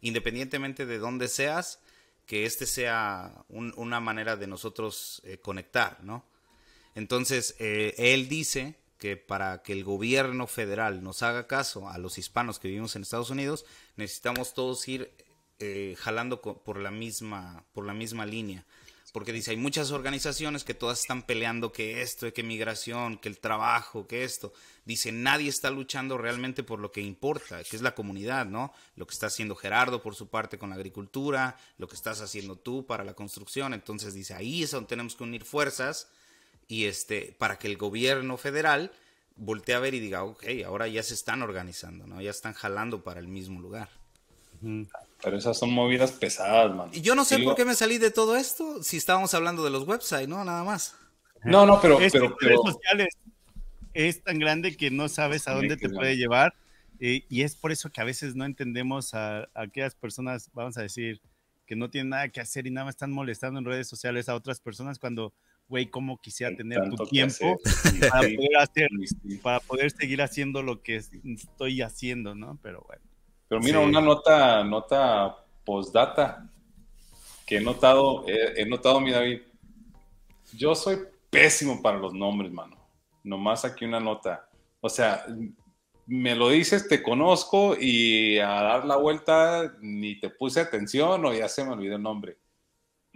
independientemente de dónde seas, que este sea una manera de nosotros eh, conectar, ¿no? Entonces, eh, él dice que para que el gobierno federal nos haga caso a los hispanos que vivimos en Estados Unidos, necesitamos todos ir eh, jalando por la misma por la misma línea porque dice, hay muchas organizaciones que todas están peleando que esto, que migración, que el trabajo, que esto. Dice, nadie está luchando realmente por lo que importa, que es la comunidad, ¿no? Lo que está haciendo Gerardo por su parte con la agricultura, lo que estás haciendo tú para la construcción. Entonces dice, ahí es donde tenemos que unir fuerzas y este, para que el gobierno federal voltee a ver y diga, ok, ahora ya se están organizando, ¿no? Ya están jalando para el mismo lugar. Pero esas son movidas pesadas, man. Y yo no sé por qué me salí de todo esto si estábamos hablando de los websites, ¿no? Nada más. No, no, pero. Este, pero, pero... Redes sociales es tan grande que no sabes a dónde te puede llevar. Eh, y es por eso que a veces no entendemos a, aquellas personas, vamos a decir, que no tienen nada que hacer y nada más están molestando en redes sociales a otras personas cuando, güey, ¿cómo quisiera tener tu tiempo para poder seguir haciendo lo que estoy haciendo, ¿no? Pero bueno. Pero mira, una nota, nota postdata que he notado, he, he notado, mi David, yo soy pésimo para los nombres, mano. Nomás aquí una nota. O sea, me lo dices, te conozco y a dar la vuelta ni te puse atención o ya se me olvidó el nombre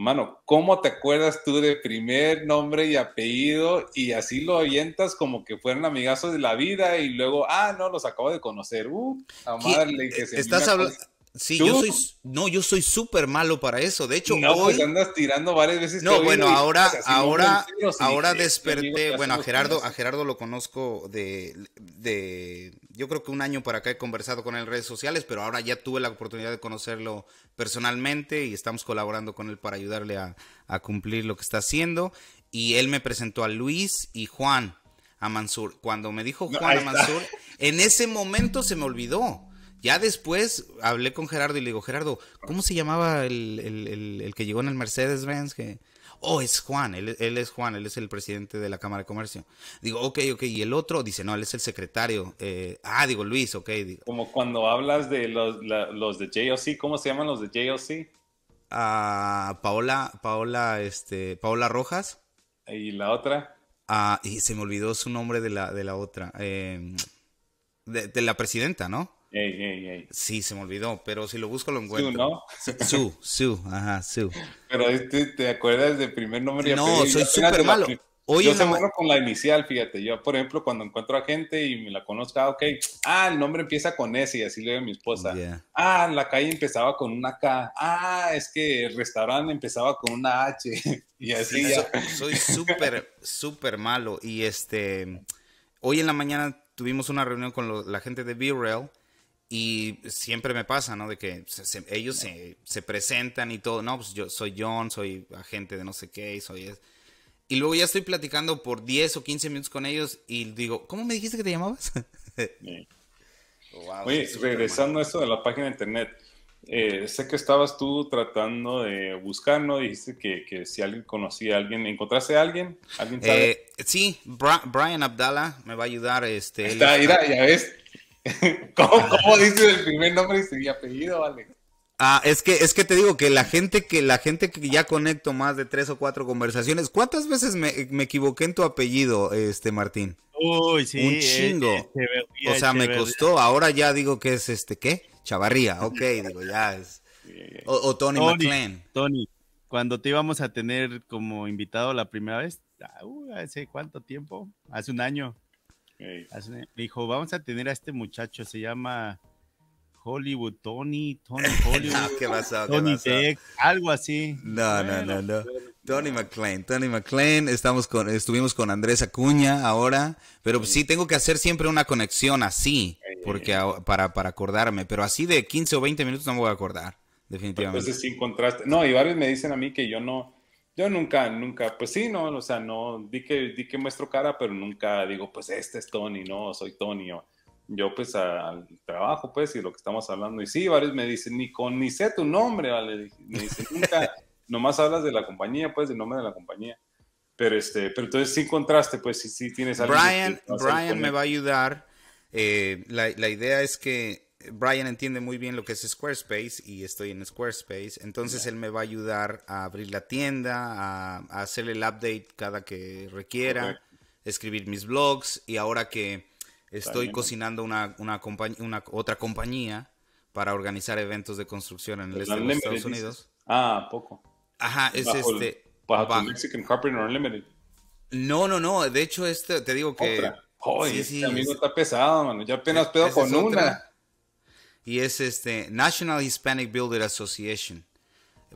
mano, ¿cómo te acuerdas tú de primer nombre y apellido? Y así lo avientas como que fueran amigazos de la vida y luego, ah, no, los acabo de conocer. Uh, madre, ¿Estás, hablando... Sí, yo soy. No, yo soy súper malo para eso. De hecho, no, andas tirando varias veces. No, bueno, ahora, ahora, ahora desperté. Bueno, a Gerardo, a Gerardo lo conozco de, Yo creo que un año para acá he conversado con él en redes sociales, pero ahora ya tuve la oportunidad de conocerlo personalmente y estamos colaborando con él para ayudarle a, cumplir lo que está haciendo. Y él me presentó a Luis y Juan, a Mansur. Cuando me dijo Juan a Mansur, en ese momento se me olvidó. Ya después hablé con Gerardo y le digo, Gerardo, ¿cómo se llamaba el, que llegó en el Mercedes-Benz? Que... Oh, es Juan, él, es Juan, él es el presidente de la Cámara de Comercio. Digo, ok, ok, y el otro dice, no, él es el secretario. Eh, ah, digo, Luis, ok. Como cuando hablas de los, de JOC, ¿cómo se llaman los de JOC? Ah, Paola, Paola, este, Paola Rojas. ¿Y la otra? Ah, y se me olvidó su nombre de la, de la otra. Eh, de la presidenta, ¿no? Sí, se me olvidó, pero si lo busco lo encuentro. ajá, Pero ¿te acuerdas del primer nombre? Y no, soy súper malo. yo se acuerdo con la inicial, fíjate. Yo, por ejemplo, cuando encuentro a gente y me la conozco, ah, ok, ah, el nombre empieza con S y así le veo a mi esposa. ah Ah, la calle empezaba con una K. Ah, es que el restaurante empezaba con una H. y así soy súper, súper malo. Y este, hoy en la mañana tuvimos una reunión con la gente de B-Rail y siempre me pasa, ¿no? De que ellos se, presentan y todo. No, pues yo soy John, soy agente de no sé qué, y soy... Y luego ya estoy platicando por 10 o 15 minutos con ellos y digo, ¿cómo me dijiste que te llamabas? Oye, regresando a esto de la página de internet, eh, sé que estabas tú tratando de buscar, ¿no? Dijiste que, si alguien conocía a alguien, encontrase a alguien? ¿Alguien sabe? Eh, sí, Brian Abdala me va a ayudar. Este, Está, ahí, ya ves, ¿Cómo, ¿Cómo, dices el primer nombre y apellido, Ah, es que, es que te digo que la gente que la gente que ya conecto más de tres o cuatro conversaciones, ¿cuántas veces me, equivoqué en tu apellido, este Martín? Uy, sí. Un eh, chingo. o sea, me costó. Ahora ya digo que es este, ¿qué? Chavarría, ok, digo, ya es. O, Tony, McLean Tony, cuando te íbamos a tener como invitado la primera vez, ah, uh, hace cuánto tiempo, hace un año. Me dijo, vamos a tener a este muchacho, se llama Hollywood Tony, Tony Hollywood. Tony algo así. No, no, no, no. Tony McClain, Tony McClain, estamos con, estuvimos con Andrés Acuña ahora, pero sí tengo que hacer siempre una conexión así, porque para, para acordarme, pero así de 15 o 20 minutos no me voy a acordar, definitivamente. Entonces sin contraste no, y varios me dicen a mí que yo no, yo nunca, nunca, pues sí, no, o sea, no, di que, di que muestro cara, pero nunca digo, pues este es Tony, no, soy Tony, yo pues al trabajo, pues, y lo que estamos hablando, y sí, varios me dicen, ni con, ni sé tu nombre, vale, me dicen, nunca, nomás hablas de la compañía, pues, del nombre de la compañía, pero este, pero entonces sin contraste, pues, si sí tienes algo. Brian, Brian me va a ayudar, eh, la idea es que Brian entiende muy bien lo que es Squarespace y estoy en Squarespace, entonces él me va a ayudar a abrir la tienda, a, hacer el update cada que requiera, escribir mis blogs y ahora que estoy cocinando una, una, otra compañía para organizar eventos de construcción en el este Estados Unidos. Ah, poco. Ajá, es este. Mexican Unlimited. No, no, no. De hecho, este, te digo que. Otra. sí, este amigo está pesado, mano. Ya apenas pedo con una y es este National Hispanic Builder Association.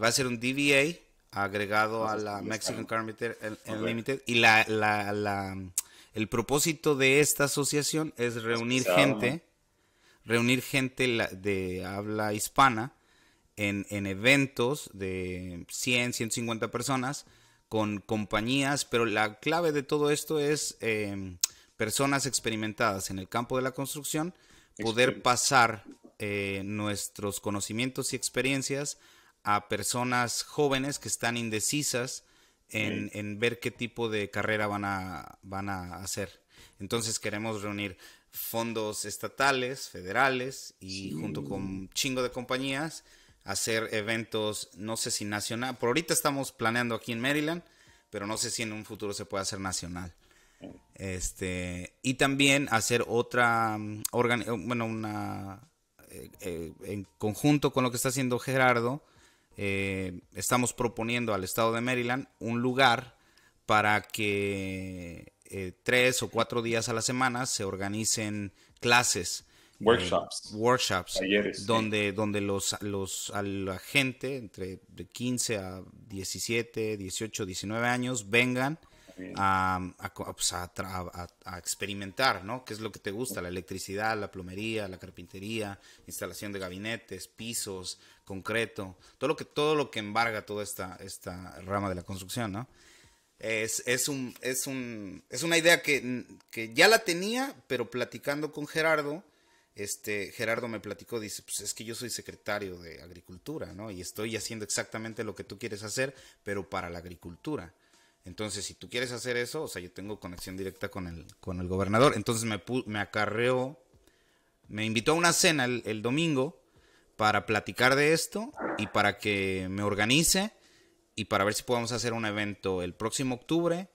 Va a ser un DBA agregado a la Mexican Carpenter Limited y la, la, el propósito de esta asociación es reunir gente, reunir gente de habla hispana en, en eventos de 100, 150 personas con compañías, pero la clave de todo esto es eh, personas experimentadas en el campo de la construcción poder pasar eh, nuestros conocimientos y experiencias a personas jóvenes que están indecisas en, ver qué tipo de carrera van a, van a hacer. Entonces queremos reunir fondos estatales, federales y junto con un chingo de compañías hacer eventos, no sé si nacional, por ahorita estamos planeando aquí en Maryland, pero no sé si en un futuro se puede hacer nacional. Este, y también hacer otra, mm, eh, bueno, una eh, en conjunto con lo que está haciendo Gerardo, eh, estamos proponiendo al estado de Maryland un lugar para que eh, tres o cuatro días a la semana se organicen clases. Workshops. workshops. donde, donde los, los, a la gente entre de 15 a 17, 18, 19 años vengan pues, a, experimentar, ¿no? ¿Qué es lo que te gusta? La electricidad, la plomería, la carpintería, instalación de gabinetes, pisos, concreto, todo lo que, todo lo que embarga toda esta, rama de la construcción, ¿no? Es, es, una idea que, ya la tenía, pero platicando con Gerardo, este, Gerardo me platicó, dice, pues es que yo soy secretario de Agricultura, ¿no? Y estoy haciendo exactamente lo que tú quieres hacer, pero para la agricultura. Entonces, si tú quieres hacer eso, o sea, yo tengo conexión directa con el, con el gobernador. Entonces me, me acarreó, me invitó a una cena el, domingo para platicar de esto y para que me organice y para ver si podemos hacer un evento el próximo octubre.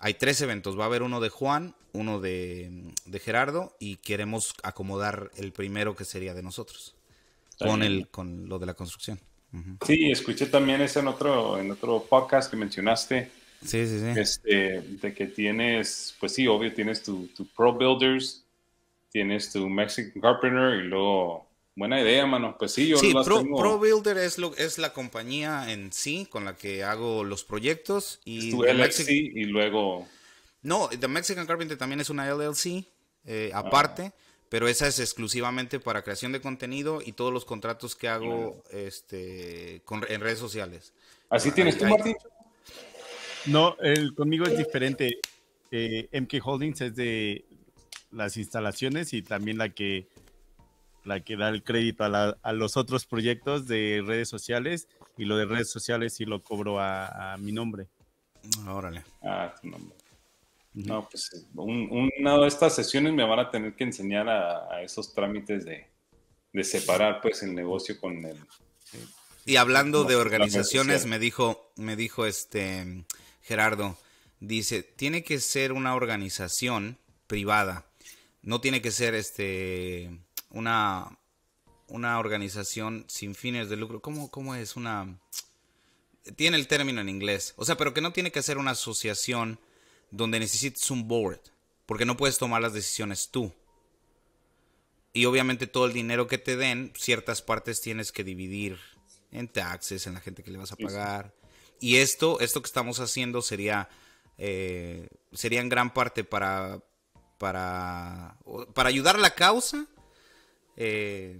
Hay tres eventos, va a haber uno de Juan, uno de, Gerardo y queremos acomodar el primero que sería de nosotros con, el, con lo de la construcción. Sí, escuché también eso en otro, en otro podcast que mencionaste Sí, sí, sí. Este, de que tienes, pues sí, obvio, tienes tu, tu Pro Builders, tienes tu Mexican Carpenter y luego Buena idea, mano. Pues sí, yo sí, las Pro, tengo. Pro Builder es, lo, es la compañía en sí con la que hago los proyectos. Y tu LLC y luego. No, The Mexican Carpenter también es una LLC eh, ah. aparte, pero esa es exclusivamente para creación de contenido y todos los contratos que hago este, en redes sociales. Así ah, tienes tú, Martín. No, el, conmigo es eh. diferente. Eh, MK Holdings es de las instalaciones y también la que, la que da el crédito a, los otros proyectos de redes sociales y lo de redes sociales sí lo cobro a, mi nombre. Órale. Ah, tu nombre. No, pues una de estas sesiones me van a tener que enseñar a, esos trámites de, separar pues el negocio con el... Y hablando de organizaciones, me dijo, me dijo este Gerardo, dice, tiene que ser una organización privada, no tiene que ser este una, una organización sin fines de lucro. ¿Cómo, cómo es una...? Tiene el término en inglés. O sea, pero que no tiene que ser una asociación donde necesites un board, porque no puedes tomar las decisiones tú. Y obviamente todo el dinero que te den, ciertas partes tienes que dividir en taxes, en la gente que le vas a pagar, y esto, esto que estamos haciendo sería, eh, sería en gran parte para, para, para ayudar la causa eh,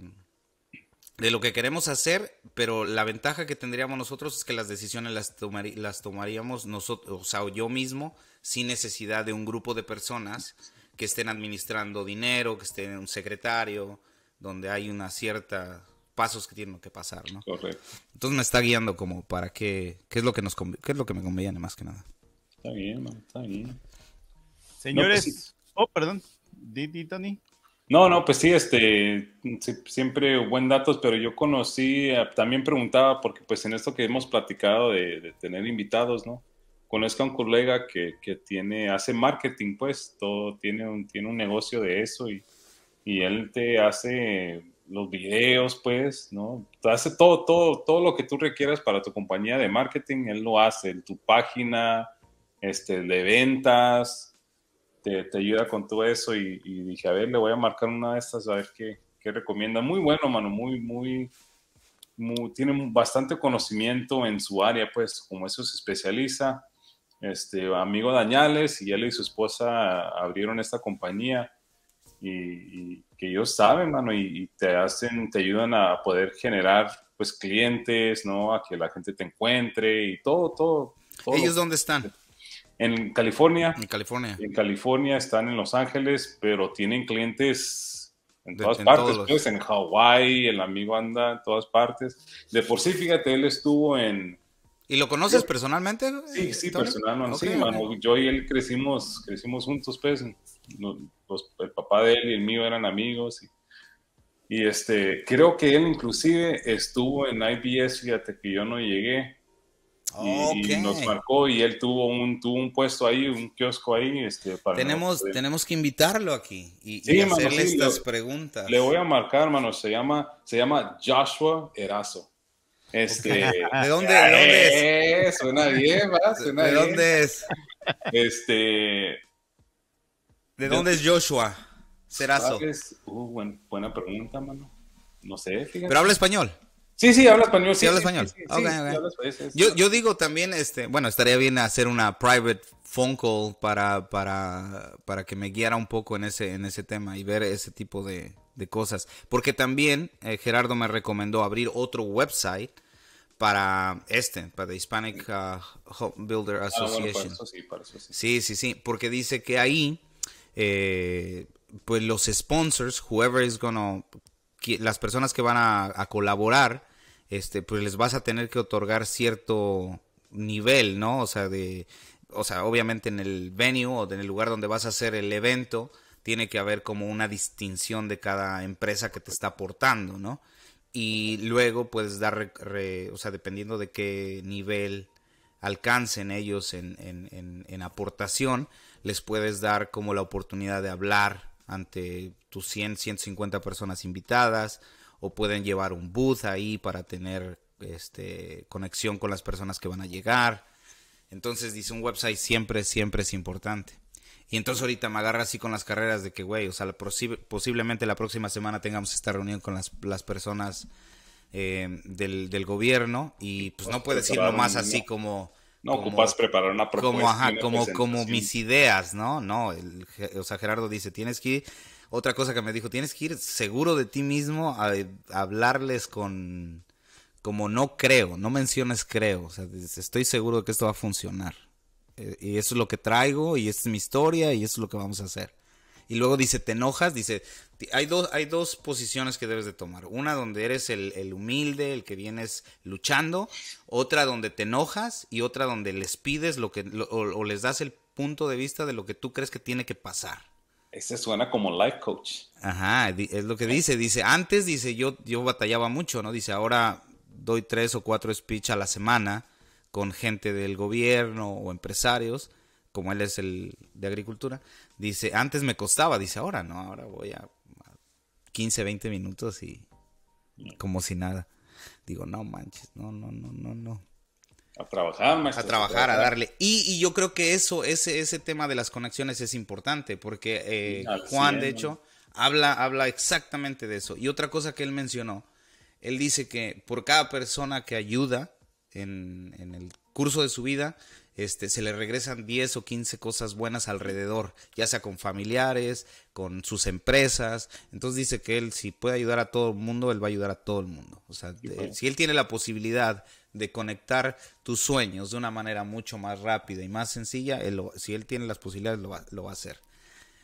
de lo que queremos hacer, pero la ventaja que tendríamos nosotros es que las decisiones las, las tomaríamos nosotros, o sea, yo mismo, sin necesidad de un grupo de personas que estén administrando dinero, que estén un secretario, donde hay una cierta pasos que tienen que pasar, ¿no? Correcto. Entonces me está guiando como para qué, qué es lo que nos qué es lo que me conviene más que nada. Está bien, man, está bien. Señores, pues oh, perdón, ¿Di, Tony. No, no, pues sí, este, siempre buen datos, pero yo conocí, eh, también preguntaba, porque pues en esto que hemos platicado de, tener invitados, ¿no? Conozco a un colega que, tiene, hace marketing, pues, tiene un, tiene un negocio de eso y, y él te hace los videos, pues, ¿no? Hace todo, todo, todo lo que tú requieras para tu compañía de marketing, él lo hace, en tu página, este, de ventas, te, ayuda con todo eso y, dije, a ver, le voy a marcar una de estas, a ver qué, qué recomienda. Muy bueno, mano, muy, muy, muy, tiene bastante conocimiento en su área, pues, como eso se especializa. Este, amigo Dañales y él y su esposa abrieron esta compañía y que ellos saben, mano, y, te hacen, te ayudan a poder generar, pues, clientes, ¿no? A que la gente te encuentre y todo, todo. ¿Ellos dónde están? En California. En California. En California, están en Los Ángeles, pero tienen clientes en todas partes, pues, en Hawái, el amigo anda en todas partes. De por sí, fíjate, él estuvo en... ¿Y lo conoces personalmente? Sí, sí, personalmente, mano. Yo y él crecimos, crecimos juntos, pues. Pues, el papá de él y el mío eran amigos. Y, este, creo que él inclusive estuvo en IBS, fíjate que yo no llegué. Y, nos marcó y él tuvo un, tuvo un puesto ahí, un kiosco ahí. Este, tenemos, tenemos que invitarlo aquí y, hacerle estas le, preguntas. Le voy a marcar, hermano, se llama, se llama Joshua Erazo. Este, ¿De dónde, ¿de dónde es? Eh, suena bien, ¿De dónde es? Este, ¿De dónde es Joshua Cerazo? Uh, buena pregunta, mano. No sé, ¿Pero habla español? Sí, sí, habla español. Sí, habla español. yo, digo también, este, bueno, estaría bien hacer una private phone call para, para, que me guiara un poco en ese, en ese tema y ver ese tipo de, cosas. Porque también eh, Gerardo me recomendó abrir otro website para este, para The Hispanic uh, Home Builder ah, Association. sí, sí, sí, porque dice que ahí eh, pues los sponsors, whoever is gonna, las personas que van a, colaborar, este, pues les vas a tener que otorgar cierto nivel, ¿no? O sea, de, o sea, obviamente en el venue o en el lugar donde vas a hacer el evento, tiene que haber como una distinción de cada empresa que te está aportando, ¿no? Y luego puedes dar, o sea, dependiendo de qué nivel alcancen ellos en, en, en, en aportación, les puedes dar como la oportunidad de hablar ante tus 100, 150 personas invitadas o pueden llevar un booth ahí para tener este, conexión con las personas que van a llegar. Entonces dice, un website siempre, siempre es importante. Y entonces ahorita me agarra así con las carreras de que, güey, o sea, posiblemente la próxima semana tengamos esta reunión con las, personas eh, del, del, gobierno y pues no puedes ir más así como, no como, ocupas preparar una Como, ajá, como, mis ideas, ¿no? No, el, o sea, Gerardo dice, tienes que ir, otra cosa que me dijo, tienes que ir seguro de ti mismo a, hablarles con, como no creo, no menciones creo, o sea, estoy seguro de que esto va a funcionar. Eh, y eso es lo que traigo, y esta es mi historia, y eso es lo que vamos a hacer. Y luego dice, te enojas, dice, hay dos, hay dos posiciones que debes de tomar. Una donde eres el, humilde, el que vienes luchando, otra donde te enojas y otra donde les pides lo que, o, les das el punto de vista de lo que tú crees que tiene que pasar. Ese suena como life coach. Ajá, es lo que dice. Dice, antes, dice, yo, yo batallaba mucho, ¿no? Dice, ahora doy tres o cuatro speech a la semana con gente del gobierno o empresarios, como él es el de agricultura. Dice, antes me costaba, dice, ahora no, ahora voy a 15, 20 minutos y como si nada. Digo, no manches, no, no, no, no, no. A trabajar, A trabajar, a darle. Y, yo creo que eso, ese, ese tema de las conexiones es importante, porque eh, Juan, de hecho, habla, habla exactamente de eso. Y otra cosa que él mencionó, él dice que por cada persona que ayuda en el curso de su vida, este, se le regresan 10 o 15 cosas buenas alrededor, ya sea con familiares, con sus empresas. Entonces dice que él si puede ayudar a todo el mundo, él va a ayudar a todo el mundo. O sea, si él tiene la posibilidad de conectar tus sueños de una manera mucho más rápida y más sencilla, él si él tiene las posibilidades, lo va, lo va a hacer.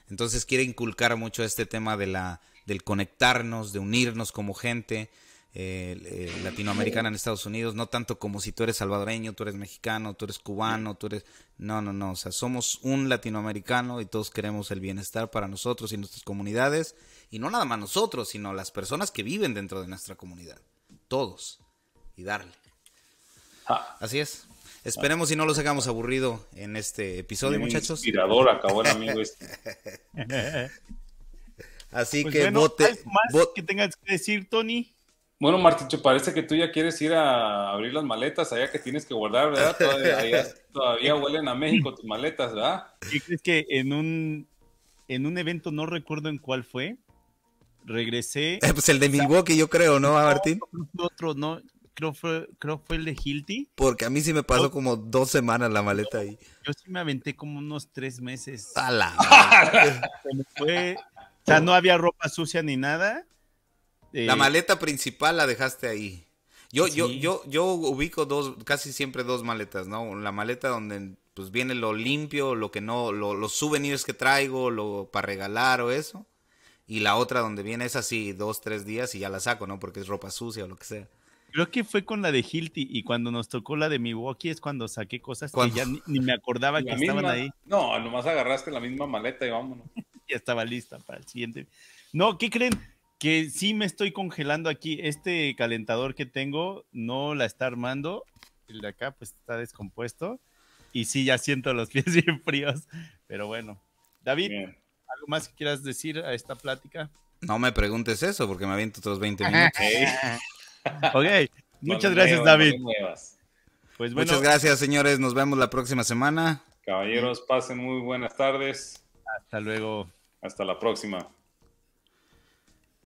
Entonces quiere inculcar mucho este tema de la, del conectarnos, de unirnos como gente, eh, eh, latinoamericana en Estados Unidos, no tanto como si tú eres salvadoreño, tú eres mexicano, tú eres cubano, tú eres... No, no, no, o sea, somos un latinoamericano y todos queremos el bienestar para nosotros y nuestras comunidades, y no nada más nosotros, sino las personas que viven dentro de nuestra comunidad, todos, y darle. Ah. Así es. Esperemos y no los hagamos aburrido en este episodio, muchachos. Inspirador, acabó el amigo este. Así pues que bueno, vote. que tengas que decir, Tony? Bueno, Martín, parece que tú ya quieres ir a abrir las maletas allá que tienes que guardar, ¿verdad? Todavía, huelen a México tus maletas, ¿verdad? Y crees que en un, en un evento, no recuerdo en cuál fue, regresé... Eh, pues el de Milwaukee, yo creo, ¿no, Martín? Otro, no, creo fue, fue el de Hilti. Porque a mí sí me pasó como dos semanas la maleta ahí. Yo sí me aventé como unos tres meses. Se me fue, o sea, no había ropa sucia ni nada la eh, maleta principal la dejaste ahí. Yo, yo, yo, yo ubico dos, casi siempre dos maletas, ¿no? La maleta donde pues viene lo limpio, lo que no, los souvenirs que traigo, lo para regalar o eso. Y la otra donde viene es así dos, tres días y ya la saco, ¿no? Porque es ropa sucia o lo que sea. Creo que fue con la de Hilti y cuando nos tocó la de Milwaukee es cuando saqué cosas que ya ni, me acordaba que estaban ahí. No, nomás agarraste la misma maleta y vámonos. ya estaba lista para el siguiente. No, ¿qué creen? que sí me estoy congelando aquí. Este calentador que tengo no la está armando. El de acá pues está descompuesto. Y sí, ya siento los pies bien fríos. Pero bueno. David, ¿algo más que quieras decir a esta plática? No me preguntes eso porque me aviento otros 20 minutos. ok, muchas gracias David. Pues muchas gracias señores, nos vemos la próxima semana. Caballeros, pasen muy buenas tardes. Hasta luego. Hasta la próxima.